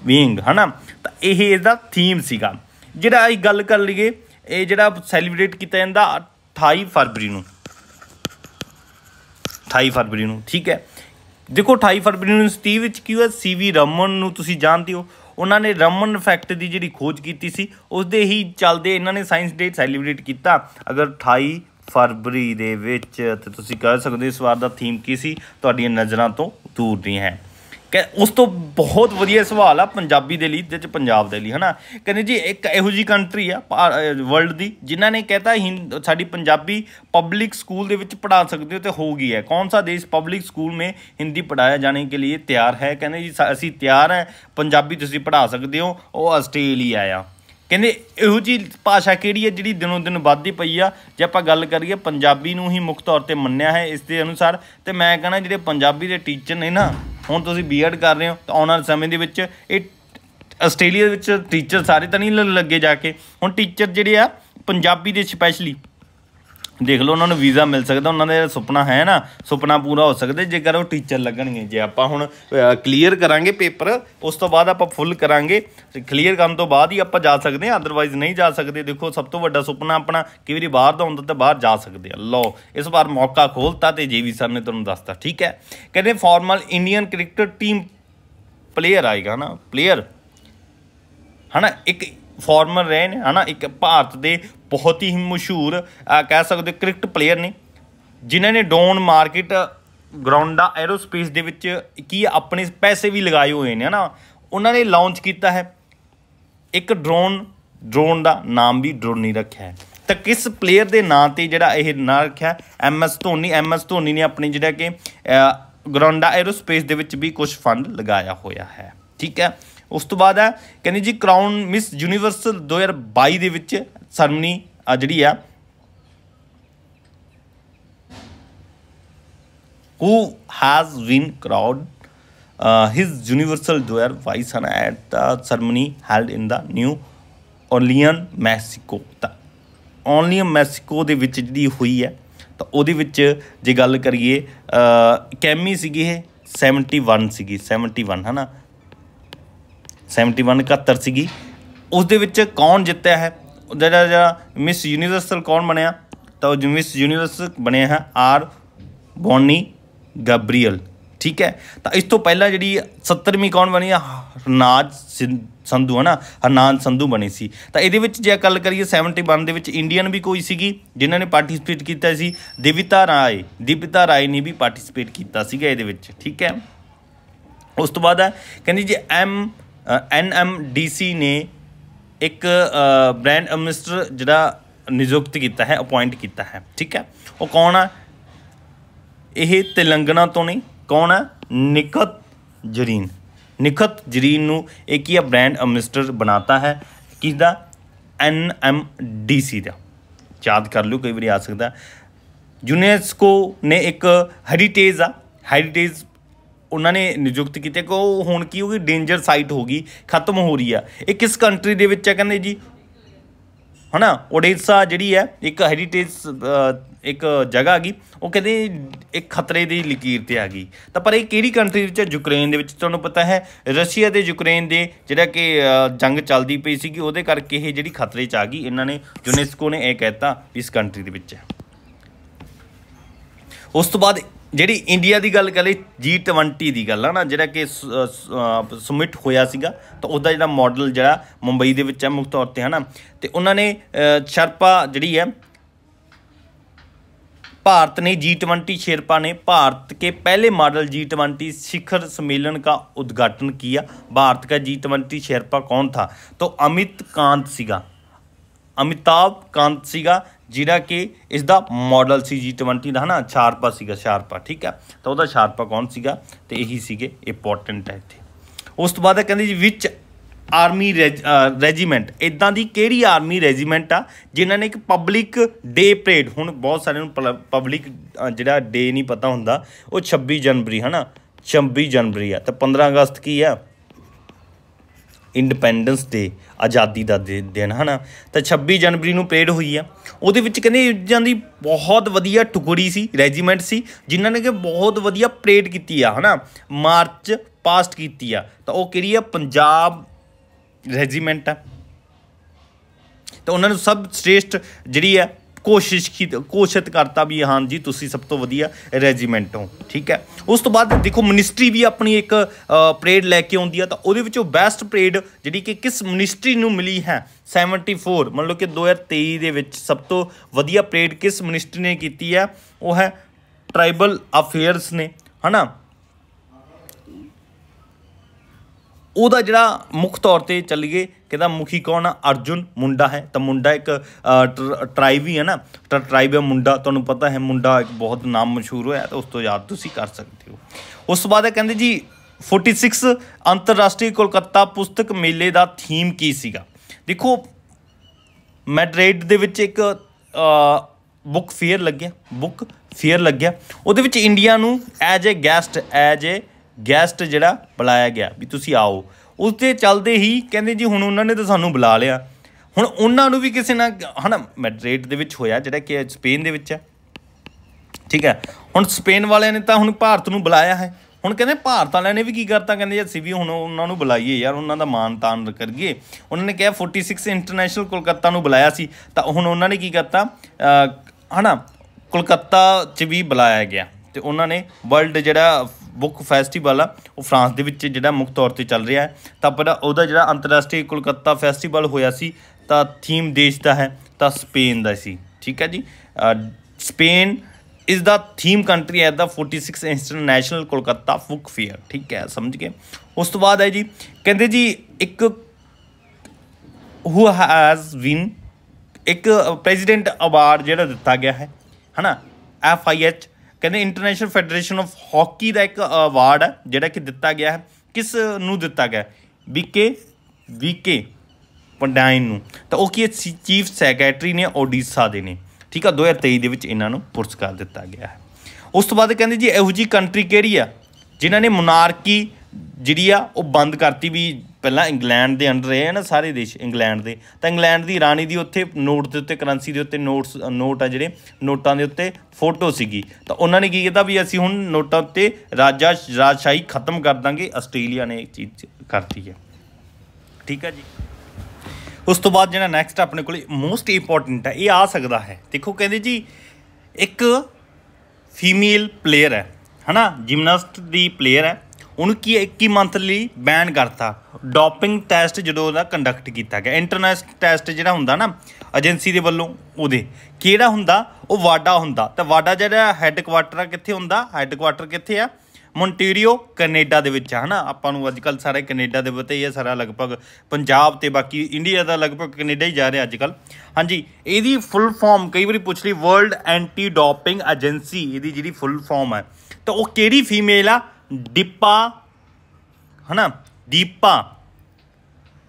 ਬੀਇੰਗ ਹਨਾ ਤਾਂ ਇਹ ਇਹਦਾ ਥੀਮ ਸੀਗਾ ਜਿਹੜਾ ਅਸੀਂ ਗੱਲ ਕਰ ਲਈਏ ਇਹ ਜਿਹੜਾ ਸੈਲੀਬ੍ਰੇਟ ਕੀਤਾ ਜਾਂਦਾ 28 ਫਰਵਰੀ ਨੂੰ 28 ਫਰਵਰੀ ਨੂੰ ਠੀਕ ਹੈ ਦੇਖੋ 28 ਫਰਵਰੀ ਨੂੰ ਸਟੀਵ ਵਿੱਚ ਕੀ ਹੋਇਆ ਸੀਵੀ ਰਮਨ ਨੂੰ ਤੁਸੀਂ ਜਾਣਦੇ ਹੋ ਉਹਨਾਂ ਨੇ ਰਮਨ ਇਫੈਕਟ ਦੀ ਜਿਹੜੀ ਖੋਜ ਕੀਤੀ ਸੀ ਉਸ ਦੇ ਹੀ ਚੱਲਦੇ ਇਹਨਾਂ ਨੇ ਸਾਇੰਸ ਡੇ ਸੈਲੀਬ੍ਰੇਟ ਕੀਤਾ ਅਗਰ 28 ਫਰਵਰੀ ਦੇ ਵਿੱਚ ਤੇ ਤੁਸੀਂ ਕਹਿ ਸਕਦੇ ਇਸ ਵਾਰ ਦਾ ਥੀਮ ਕੀ ਸੀ ਤੁਹਾਡੀਆਂ ਨਜ਼ਰਾਂ ਤੋਂ ਦੂਰ ਨਹੀਂ ਹੈ ਕਿ ਉਸ ਤੋਂ ਬਹੁਤ ਵਧੀਆ ਸਵਾਲ ਆ ਪੰਜਾਬੀ ਦੇ ਲਈ ਤੇ ਚ ਪੰਜਾਬ ਦੇ ਲਈ ਹਨਾ ਕਹਿੰਦੇ ਜੀ ਇੱਕ ਇਹੋ ਜੀ ਕੰਟਰੀ ਆ ਵਰਲਡ ਦੀ ਜਿਨ੍ਹਾਂ ਨੇ ਕਹਤਾ ਸਾਡੀ ਪੰਜਾਬੀ ਪਬਲਿਕ ਸਕੂਲ ਦੇ ਵਿੱਚ ਪੜਾ ਸਕਦੇ ਹੋ ਤੇ ਹੋ ਗਈ ਹੈ ਕੌਣ ਸਾ ਦੇਸ਼ ਪਬਲਿਕ ਸਕੂਲ ਮੇ ਹਿੰਦੀ ਪੜਾਇਆ ਜਾਣੇ ਕੇ ਲਈ ਤਿਆਰ ਹੈ ਕਹਿੰਦੇ ਜੀ ਅਸੀਂ ਤਿਆਰ ਹੈ ਪੰਜਾਬੀ ਤੁਸੀਂ ਪੜਾ ਸਕਦੇ ਹੋ ਉਹ ਆਸਟ੍ਰੇਲੀਆ ਆ ਕਹਿੰਦੇ ਇਹੋ ਜੀ ਭਾਸ਼ਾ ਕਿਹੜੀ ਹੈ ਜਿਹੜੀ ਦਿਨੋਂ ਦਿਨ ਵੱਧਦੀ ਪਈ ਆ ਜੇ ਆਪਾਂ ਗੱਲ ਕਰੀਏ ਪੰਜਾਬੀ ਨੂੰ ਹੀ ਮੁੱਖ ਤੌਰ ਤੇ ਮੰਨਿਆ ਹੈ ਇਸ ਦੇ ਅਨੁਸਾਰ ਤੇ ਮੈਂ ਕਹਣਾ ਜਿਹੜੇ ਪੰਜਾਬੀ ਦੇ ਟੀਚਰ ਨੇ ਨਾ ਹੁਣ ਤੁਸੀਂ ਬੀਐਡ ਕਰ ਰਹੇ ਹੋ ਤਾਂ ਆਉਣ ਵਾਲੇ ਸਮੇਂ ਦੇ ਵਿੱਚ ਇਹ ਆਸਟ੍ਰੇਲੀਆ ਦੇ ਵਿੱਚ ਟੀਚਰ ਸਾਰੇ ਤਾਂ ਨਹੀਂ ਲੱਗੇ ਜਾ ਕੇ ਹੁਣ ਟੀਚਰ ਜਿਹੜੇ ਆ ਪੰਜਾਬੀ ਦੇ ਸਪੈਸ਼ਲੀ ਦੇਖ ਲਓ ਉਹਨਾਂ ਨੂੰ ਵੀਜ਼ਾ ਮਿਲ ਸਕਦਾ ਉਹਨਾਂ ਦਾ ਸੁਪਨਾ ਹੈ ਨਾ ਸੁਪਨਾ ਪੂਰਾ ਹੋ ਸਕਦਾ ਜੇਕਰ ਉਹ ਟੀਚਰ ਲੱਗਣਗੇ ਜੇ ਆਪਾਂ ਹੁਣ ਕਲੀਅਰ ਕਰਾਂਗੇ ਪੇਪਰ ਉਸ ਤੋਂ ਬਾਅਦ ਆਪਾਂ ਫੁੱਲ ਕਰਾਂਗੇ ਕਲੀਅਰ ਕਰਨ ਤੋਂ ਬਾਅਦ ਹੀ ਆਪਾਂ ਜਾ ਸਕਦੇ ਹਾਂ ਅਦਰਵਾਈਜ਼ ਨਹੀਂ ਜਾ ਸਕਦੇ ਦੇਖੋ ਸਭ ਤੋਂ ਵੱਡਾ ਸੁਪਨਾ ਆਪਣਾ ਕਿ ਵਾਰੀ ਬਾਹਰ ਦਾ ਹੁੰਦਾ ਤਾਂ ਬਾਹਰ ਜਾ ਸਕਦੇ ਆ ਲਓ ਇਸ ਵਾਰ ਮੌਕਾ ਖੋਲਤਾ ਤੇ ਜੀਵੀ ਸਰ ਨੇ ਤੁਹਾਨੂੰ ਦੱਸਤਾ ਠੀਕ ਹੈ ਕਹਿੰਦੇ former Indian cricket team player ਆਏਗਾ ਨਾ ਪਲੇਅਰ ਹਨਾ ਇੱਕ ਫਾਰਮਰ ਰਹੇ ਨੇ ਹਨਾ ਇੱਕ ਭਾਰਤ ਦੇ ਬਹੁਤ ਹੀ ਮਸ਼ਹੂਰ ਕਹਿ ਸਕਦੇ ਕ੍ਰਿਕਟ ਪਲੇਅਰ ਨੇ ਜਿਨ੍ਹਾਂ ਨੇ ਡੋਨ ਮਾਰਕੀਟ ਗਰਾਉਂਡਾ ਐਰੋਸਪੇਸ ਦੇ ਵਿੱਚ ਕੀ ਆਪਣੇ ਪੈਸੇ ਵੀ ਲਗਾਏ ਹੋਏ ਨੇ ਹਨਾ ਉਹਨਾਂ ਨੇ ਲਾਂਚ ਕੀਤਾ ਹੈ ਇੱਕ ਡਰੋਨ ਡਰੋਨ ਦਾ ਨਾਮ ਵੀ ਡਰੋਨੀ ਰੱਖਿਆ ਹੈ ਤਾਂ ਕਿਸ ਪਲੇਅਰ ਦੇ ਨਾਂ ਤੇ ਜਿਹੜਾ ਇਹ ਨਾਂ ਰੱਖਿਆ M S Dhoni M S Dhoni ਨੇ ਆਪਣੀ ਜਿਹੜਾ ਕਿ ਗਰਾਉਂਡਾ ਐਰੋਸਪੇਸ ਦੇ ਵਿੱਚ ਵੀ ਕੁਝ ਫੰਡ ਲਗਾਇਆ ਹੋਇਆ ਹੈ ਠੀਕ ਹੈ ਉਸ ਤੋਂ ਬਾਅਦ ਹੈ ਕਹਿੰਦੇ ਜੀ ਕਰਾਊਨ ਮਿਸ ਯੂਨੀਵਰਸ 2022 ਦੇ ਵਿੱਚ ਸਰਮਨੀ ਜਿਹੜੀ ਆ who has been crowned uh, his universal doer bison at the ceremony held in the new orleans Mexico ਤਾਂ orleans ਮੈਕਸੀਕੋ ਦੇ ਵਿੱਚ ਜਿਹੜੀ ਹੋਈ ਹੈ ਤਾਂ ਉਹਦੇ ਵਿੱਚ ਜੇ ਗੱਲ ਕਰੀਏ ਕੈਮੀ ਸੀਗੀ ਇਹ 71 ਸੀਗੀ 71 ਹਨਾ 71 71 ਸੀਗੀ ਉਸ ਦੇ ਵਿੱਚ ਕੌਣ ਜਿੱਤਿਆ ਹੈ ਜਿਹੜਾ ਜਿਹੜਾ ਮਿਸ ਯੂਨੀਵਰਸਲ ਕੌਣ ਬਣਿਆ ਤਾਂ ਉਹ ਮਿਸ ਯੂਨੀਵਰਸ ਬਣਿਆ ਹੈ ਆਰ ਬੋਨੀ ਗੈਬਰੀਅਲ ਠੀਕ ਹੈ ਤਾਂ ਇਸ ਤੋਂ ਪਹਿਲਾਂ ਜਿਹੜੀ 70ਵੀਂ ਕੌਣ ਬਣੀ ਆ ਹਰਨਾਜ ਸੰਧੂ ਹਨਾ ਹਰਨਾਨ ਸੰਧੂ ਬਣੀ ਸੀ ਤਾਂ ਇਹਦੇ ਵਿੱਚ ਜੇ ਗੱਲ ਕਰੀਏ 71 ਦੇ ਵਿੱਚ ਇੰਡੀਅਨ ਵੀ ਕੋਈ ਸੀਗੀ ਜਿਨ੍ਹਾਂ ਨੇ ਪਾਰਟਿਸਿਪੇਟ ਕੀਤਾ ਸੀ ਦਿਵਿਤਾ ਰਾਏ ਦਿਵਿਤਾ ਰਾਏ ਨੇ ਵੀ ਪਾਰਟਿਸਿਪੇਟ ਕੀਤਾ ਸੀਗਾ ਇਹਦੇ ਵਿੱਚ ਠੀਕ ਹੈ ਉਸ ਤੋਂ ਬਾਅਦ ਹੈ ਕਹਿੰਦੀ ਜੇ M N M D C ਨੇ ਇੱਕ ਬ੍ਰਾਂਡ ਅਮਿਸਟਰ ਜਿਹੜਾ ਨਿਯੁਕਤ ਕੀਤਾ ਹੈ ਅਪਾਇੰਟ ਕੀਤਾ ਹੈ ਠੀਕ ਹੈ ਉਹ ਕੌਣ ਆ ਇਹ ਤੇਲੰਗਣਾ ਤੋਂ ਨਹੀਂ ਕੌਣ ਆ ਨਿਕਤ ਜਰੀਨ ਨਿਕਤ ਜਰੀਨ ਨੂੰ ਇੱਕ ਹੀ ਬ੍ਰਾਂਡ ਅਮਿਸਟਰ ਬਣਾਤਾ ਹੈ ਦਾ ਐਨ ਐਮ ਡੀ ਸੀ ਦਾ ਯਾਦ ਕਰ ਲਿਓ ਕਈ ਵਾਰੀ ਆ ਸਕਦਾ ਯੂਨੈਸਕੋ ਨੇ ਇੱਕ ਹੈਰੀਟੇਜ ਆ ਹੈਰੀਟੇਜ ਉਹਨਾਂ ਨੇ ਨਿਯੁਕਤ ਕੀਤੇ ਕਿ ਉਹ ਹੁਣ ਕੀ ਹੋ ਗਈ ਡੇਂਜਰ ਸਾਈਟ ਹੋ ਗਈ ਖਤਮ ਹੋ ਰਹੀ ਆ ਇਹ ਕਿਸ ਕੰਟਰੀ ਦੇ ਵਿੱਚ ਆ ਕਹਿੰਦੇ ਜੀ ਹਨਾ ਓਡੀਸ਼ਾ ਜਿਹੜੀ ਹੈ ਇੱਕ ਹੈਰੀਟੇਜ ਇੱਕ ਜਗ੍ਹਾ ਆ ਗਈ ਉਹ ਕਹਿੰਦੇ ਇੱਕ ਖਤਰੇ ਦੀ ਲਕੀਰ ਤੇ ਆ ਗਈ ਤਾਂ ਪਰ ਇਹ ਕਿਹੜੀ ਕੰਟਰੀ ਵਿੱਚ ਹੈ ਯੂਕਰੇਨ ਦੇ ਵਿੱਚ ਤੁਹਾਨੂੰ ਪਤਾ ਹੈ ਰਸ਼ੀਆ ਦੇ ਯੂਕਰੇਨ ਦੇ ਜਿਹੜਾ ਕਿ ਜੰਗ ਚੱਲਦੀ ਪਈ ਸੀਗੀ ਉਹਦੇ ਕਰਕੇ ਇਹ ਜਿਹੜੀ ਖਤਰੇ 'ਚ ਆ ਗਈ ਇਹਨਾਂ ਨੇ ਯੂਨੈਸਕੋ ਨੇ ਇਹ ਕਹਿਤਾ ਇਸ ਕੰਟਰੀ ਦੇ ਵਿੱਚ ਉਸ ਤੋਂ ਬਾਅਦ ਜਿਹੜੀ ਇੰਡੀਆ ਦੀ ਗੱਲ ਕਰੇ G20 ਦੀ ਗੱਲ ਆ ਨਾ ਜਿਹੜਾ ਕਿ ਸਬਮਿਟ ਹੋਇਆ ਸੀਗਾ ਤਾਂ ਉਹਦਾ ਜਿਹੜਾ ਮਾਡਲ ਜਿਹੜਾ ਮੁੰਬਈ ਦੇ ਵਿੱਚ ਹੈ ਮੁੱਖ ਤੌਰ ਤੇ ਹਨਾ ਤੇ ਉਹਨਾਂ ਨੇ ਸ਼ਰਪਾ ਜਿਹੜੀ ਹੈ ਭਾਰਤ ਨੇ G20 ਸ਼ੇਰਪਾ ਕੇ ਪਹਿਲੇ ਮਾਡਲ ਜੀ 20 G20 ਸੰਮੇਲਨ ਦਾ ਉਦਘਾਟਨ उद्घाटन ਭਾਰਤ भारत ਜੀ G20 शेरपा ਕੌਣ ਥਾ ਤਾਂ ਅਮਿਤ ਕਾਂਤ ਸੀਗਾ अमिताभ ਕਾਂਤ ਸੀਗਾ ਜਿਹੜਾ ਕਿ ਇਸ ਦਾ ਮਾਡਲ ਸੀ G20 ਦਾ ਹਨਾ ਸ਼ਾਰਪਾ ਸੀਗਾ ਸ਼ਾਰਪਾ ਠੀਕ ਆ ਤਾਂ ਉਹਦਾ ਸ਼ਾਰਪਾ ਕੌਣ ਸੀਗਾ ਤੇ ਇਹੀ ਸੀਗੇ ਇੰਪੋਰਟੈਂਟ ਹੈ ਇੱਥੇ ਉਸ ਤੋਂ ਬਾਅਦ ਇਹ ਕਹਿੰਦੇ ਜੀ ਵਿੱਚ ਆਰਮੀ ਰੈਜੀਮੈਂਟ ਇਦਾਂ ਦੀ ਕਿਹੜੀ ਆਰਮੀ ਰੈਜੀਮੈਂਟ ਆ ਜਿਨ੍ਹਾਂ ਨੇ ਇੱਕ ਪਬਲਿਕ ਡੇ ਪਰੇਡ ਹੁਣ ਬਹੁਤ ਸਾਰਿਆਂ ਨੂੰ ਪਬਲਿਕ ਜਿਹੜਾ ਡੇ ਨਹੀਂ ਪਤਾ ਹੁੰਦਾ ਉਹ 26 ਜਨਵਰੀ ਹਨਾ 26 ਜਨਵਰੀ ਆ ਤੇ 15 ਅਗਸਤ ਕੀ ਆ ਇੰਡੀਪੈਂਡੈਂਸ ਡੇ ਆਜ਼ਾਦੀ ਦਾ ਦਿਨ ਹਨਾ ਤਾਂ 26 ਜਨਵਰੀ ਨੂੰ ਪਰੇਡ ਹੋਈ ਆ ਉਹਦੇ ਵਿੱਚ ਕਹਿੰਦੇ ਇਹਨਾਂ ਦੀ ਬਹੁਤ ਵਧੀਆ ਟੁਕੜੀ ਸੀ ਰੈਜੀਮੈਂਟ ਸੀ ਜਿਨ੍ਹਾਂ ਨੇ ਕਿ ਬਹੁਤ ਵਧੀਆ ਪਰੇਡ ਕੀਤੀ ਆ ਹਨਾ ਮਾਰਚ ਪਾਸਟ ਕੀਤੀ ਆ ਤਾਂ ਉਹ ਕਿਹੜੀ ਆ ਪੰਜਾਬ ਰੈਜੀਮੈਂਟ ਆ ਤਾਂ ਉਹਨਾਂ ਨੂੰ ਸਭ ਸ੍ਰੇਸ਼ਟ ਜਿਹੜੀ ਆ ਕੋਸ਼ਿਸ਼ ਕੀ ਕੋਸ਼ਿਸ਼ ਕਰਤਾ ਵੀ ਹਾਂ ਜੀ ਤੁਸੀਂ ਸਭ ਤੋਂ ਵਧੀਆ ਰੈਜੀਮੈਂਟ ਹੋ ਠੀਕ ਹੈ ਉਸ ਤੋਂ ਬਾਅਦ ਦੇਖੋ ਮਿਨਿਸਟਰੀ ਵੀ ਆਪਣੀ ਇੱਕ ਪਰੇਡ ਲੈ ਕੇ ਆਉਂਦੀ ਆ ਤਾਂ ਉਹਦੇ ਵਿੱਚੋਂ ਬੈਸਟ ਪਰੇਡ ਜਿਹੜੀ ਕਿ ਕਿਸ ਮਿਨਿਸਟਰੀ ਨੂੰ ਮਿਲੀ ਹੈ 74 ਮੰਨ ਲਓ ਕਿ 2023 ਦੇ ਵਿੱਚ ਸਭ ਤੋਂ ਵਧੀਆ ਪਰੇਡ ਕਿਸ ਮਿਨਿਸਟਰੀ ਨੇ ਕੀਤੀ ਹੈ ਉਹ ਹੈ ਟ੍ਰਾਈਬਲ ਅਫੇਅਰਸ ਨੇ ਹਨਾ ਉਹਦਾ ਜਿਹੜਾ ਮੁੱਖ ਤੌਰ ਤੇ ਚੱਲੀਏ ਕਹਿੰਦਾ ਮੁਖੀ ਕੌਣ ਆ ਅਰਜੁਨ ਮੁੰਡਾ ਹੈ ਤਾਂ ਮੁੰਡਾ ਇੱਕ ਟ੍ਰਾਈਬ ਹੀ ਹੈ ਨਾ ਤਾਂ ਟ੍ਰਾਈਬ ਹੈ ਮੁੰਡਾ ਤੁਹਾਨੂੰ ਪਤਾ ਹੈ ਮੁੰਡਾ ਇੱਕ ਬਹੁਤ ਨਾਮ ਮਸ਼ਹੂਰ ਹੋਇਆ ਤਾਂ ਉਸ ਤੋਂ ਯਾਦ ਤੁਸੀਂ ਕਰ ਸਕਦੇ ਹੋ ਉਸ ਤੋਂ ਬਾਅਦ ਕਹਿੰਦੇ ਜੀ 46 ਅੰਤਰਰਾਸ਼ਟਰੀ ਕੋਲਕਾਤਾ ਪੁਸਤਕ ਮੇਲੇ ਦਾ ਥੀਮ ਕੀ ਸੀਗਾ ਦੇਖੋ ਮੈਡਰਿਡ ਦੇ ਵਿੱਚ ਇੱਕ ਬੁੱਕ ਫੇਅਰ ਲੱਗਿਆ ਬੁੱਕ ਫੇਅਰ ਲੱਗਿਆ ਉਹਦੇ ਵਿੱਚ ਇੰਡੀਆ ਨੂੰ as a guest as a guest ਜਿਹੜਾ ਬੁਲਾਇਆ ਗਿਆ ਵੀ ਤੁਸੀਂ ਆਓ ਉਸ ਦੇ ਚੱਲਦੇ ਹੀ ਕਹਿੰਦੇ ਜੀ ਹੁਣ ਉਹਨਾਂ ਨੇ ਤਾਂ ਸਾਨੂੰ ਬੁਲਾ ਲਿਆ ਹੁਣ ਉਹਨਾਂ ਨੂੰ ਵੀ ਕਿਸੇ ਨਾ ਹਨਾ ਮੈਡਰੇਟ ਦੇ ਵਿੱਚ ਹੋਇਆ ਜਿਹੜਾ ਕਿ ਸਪੇਨ ਦੇ ਵਿੱਚ ਹੈ ਠੀਕ ਹੈ ਹੁਣ ਸਪੇਨ ਵਾਲਿਆਂ ਨੇ ਤਾਂ ਹੁਣ ਭਾਰਤ ਨੂੰ ਬੁਲਾਇਆ ਹੈ ਹੁਣ ਕਹਿੰਦੇ ਭਾਰਤ ਵਾਲਿਆਂ ਨੇ ਵੀ ਕੀ ਕਰਤਾ ਕਹਿੰਦੇ ਅਸੀਂ ਵੀ ਹੁਣ ਉਹਨਾਂ ਨੂੰ ਬੁਲਾਈਏ ਯਾਰ ਉਹਨਾਂ ਦਾ ਮਾਨ ਤਾਨ ਕਰੀਏ ਉਹਨਾਂ ਨੇ ਕਿਹਾ 46 ਇੰਟਰਨੈਸ਼ਨਲ ਕੋਲਕਾਤਾ ਨੂੰ ਬੁਲਾਇਆ ਸੀ ਤਾਂ ਹੁਣ ਉਹਨਾਂ ਨੇ ਕੀ ਕਰਤਾ ਹਨਾ ਕੋਲਕਾਤਾ 'ਚ ਵੀ ਬੁਲਾਇਆ ਗਿਆ ਤੇ ਉਹਨਾਂ ਨੇ ਵਰਲਡ ਜਿਹੜਾ ਬੁੱਕ ਫੈਸਟੀਵਲ ਆ ਉਹ ਫਰਾਂਸ ਦੇ ਵਿੱਚ ਜਿਹੜਾ ਮੁੱਖ ਤੌਰ ਤੇ ਚੱਲ ਰਿਹਾ ਹੈ ਤਾਂ ਪਰ ਉਹਦਾ ਜਿਹੜਾ ਅੰਤਰਰਾਸ਼ਟਰੀ ਕੋਲਕਾਤਾ ਫੈਸਟੀਵਲ ਹੋਇਆ ਸੀ ਤਾਂ ਥੀਮ ਦੇਸ਼ ਦਾ ਹੈ ਤਾਂ ਸਪੇਨ ਦਾ ਸੀ ਠੀਕ ਹੈ ਜੀ ਸਪੇਨ ਇਸ ਦਾ ਥੀਮ ਕੰਟਰੀ ਹੈ ਦਾ 46 ਇੰਟਰਨੈਸ਼ਨਲ ਕੋਲਕਾਤਾ ਬੁੱਕ ਫੇਅਰ ਠੀਕ ਹੈ ਸਮਝ ਗਏ ਉਸ ਤੋਂ ਬਾਅਦ ਹੈ ਜੀ ਕਹਿੰਦੇ ਜੀ ਇੱਕ ਹੂ ਹੈਜ਼ ਵਿਨ ਇੱਕ ਪ੍ਰੈਜ਼ੀਡੈਂਟ ਅਵਾਰਡ ਜਿਹੜਾ ਦਿੱਤਾ ਗਿਆ ਹੈ ਹਨਾ ਐਫ ਆਈ ਐਚ ਕਹਿੰਦੇ ਇੰਟਰਨੈਸ਼ਨਲ ਫੈਡਰੇਸ਼ਨ ਆਫ ਹਾਕੀ ਦਾ ਇੱਕ ਅਵਾਰਡ ਹੈ ਜਿਹੜਾ ਕਿ ਦਿੱਤਾ ਗਿਆ ਹੈ ਕਿਸ ਨੂੰ ਦਿੱਤਾ ਗਿਆ ਵੀਕੇ ਵੀਕੇ ਪੰਡਾਇਨ ਨੂੰ ਤਾਂ ਉਹ ਕੀ ਚੀਫ ਸੈਕਟਰੀ ਨੇ ਓਡੀਸ਼ਾ ਦੇ ਨੇ ਠੀਕ ਆ 2023 ਦੇ ਵਿੱਚ ਇਹਨਾਂ ਨੂੰ ਪੁਰਸਕਾਰ ਦਿੱਤਾ ਗਿਆ ਹੈ ਉਸ ਤੋਂ ਬਾਅਦ ਕਹਿੰਦੇ ਜੀ ਇਹੋ ਜੀ ਕੰਟਰੀ ਕਿਹੜੀ ਆ ਜਿਨ੍ਹਾਂ ਨੇ ਮੋਨਾਰਕੀ ਜਿਹੜੀ ਆ ਉਹ ਬੰਦ ਕਰਤੀ ਵੀ ਪਹਿਲਾਂ ਇੰਗਲੈਂਡ ਦੇ ਅੰਡਰ ਰਹੇ ਹਨ ਸਾਰੇ ਦੇਸ਼ ਇੰਗਲੈਂਡ ਦੇ ਤਾਂ ਇੰਗਲੈਂਡ ਦੀ ਰਾਣੀ ਦੀ ਉੱਥੇ ਨੋਟ ਦੇ ਉੱਤੇ ਕਰੰਸੀ ਦੇ ਉੱਤੇ ਨੋਟਸ ਨੋਟ ਆ ਜਿਹੜੇ ਨੋਟਾਂ ਦੇ ਉੱਤੇ ਫੋਟੋ ਸੀਗੀ ਤਾਂ ਉਹਨਾਂ ਨੇ ਕੀ ਕੀਤਾ ਵੀ ਅਸੀਂ ਹੁਣ ਨੋਟਾਂ ਉੱਤੇ ਰਾਜਾ ਰਾਜਸ਼ਾਹੀ ਖਤਮ ਕਰ ਦਾਂਗੇ ਆਸਟ੍ਰੇਲੀਆ ਨੇ ਇੱਕ ਚੀਜ਼ ਕਰਤੀ ਹੈ ਠੀਕ ਹੈ ਜੀ ਉਸ ਤੋਂ ਬਾਅਦ ਜਿਹੜਾ ਨੈਕਸਟ ਆਪਣੇ ਕੋਲੇ ਮੋਸਟ ਇੰਪੋਰਟੈਂਟ ਹੈ ਇਹ ਆ ਸਕਦਾ ਹੈ ਦੇਖੋ ਕਹਿੰਦੇ ਜੀ ਇੱਕ ਫੀਮੇਲ ਪਲੇਅਰ ਹੈ ਹਨਾ ਜਿਮਨਾਸਟ ਦੀ ਪਲੇਅਰ ਹੈ ਉਹਨੂੰ ਕੀ 21 ਮੰਥ ਲਈ ਬੈਨ ਕਰਤਾ ਡੋਪਿੰਗ ਟੈਸਟ ਜਦੋਂ ਉਹਦਾ ਕੰਡਕਟ ਕੀਤਾ ਗਿਆ ਇੰਟਰਨੈਸ਼ਨਲ ਟੈਸਟ ਜਿਹੜਾ ਹੁੰਦਾ ਨਾ ਏਜੰਸੀ ਦੇ ਵੱਲੋਂ ਉਹਦੇ ਕਿਹੜਾ ਹੁੰਦਾ ਉਹ ਵਾਡਾ ਹੁੰਦਾ ਤੇ ਵਾਡਾ ਜਿਹੜਾ ਹੈੱਡ ਕੁਆਟਰ ਆ ਕਿੱਥੇ ਹੁੰਦਾ ਹੈੱਡ ਕੁਆਟਰ ਕਿੱਥੇ ਆ ਮੋਂਟੇਰੀਓ ਕੈਨੇਡਾ ਦੇ ਵਿੱਚ ਹਨਾ ਆਪਾਂ ਨੂੰ ਅੱਜ ਕੱਲ ਸਾਰੇ ਕੈਨੇਡਾ ਦੇ ਬਤੇ ਹੀ ਆ ਸਾਰਾ ਲਗਭਗ ਪੰਜਾਬ ਤੇ ਬਾਕੀ ਇੰਡੀਆ ਦਾ ਲਗਭਗ ਕੈਨੇਡਾ ਹੀ ਜਾ ਰਿਹਾ ਅੱਜ ਕੱਲ ਹਾਂਜੀ ਇਹਦੀ ਫੁੱਲ ਫਾਰਮ ਕਈ ਵਾਰੀ ਪੁੱਛ ਲਈ ਵਰਲਡ ਐਂਟੀ ਡੋਪਿੰਗ ਏਜੰਸੀ ਇਹਦੀ ਜਿਹੜੀ ਫੁੱਲ ਫਾਰਮ ਹੈ ਤਾਂ ਉਹ ਕਿਹੜੀ ਫੀਮੇਲ ਆ ਡਿਪਾ ਹਨਾ ਦੀਪਾ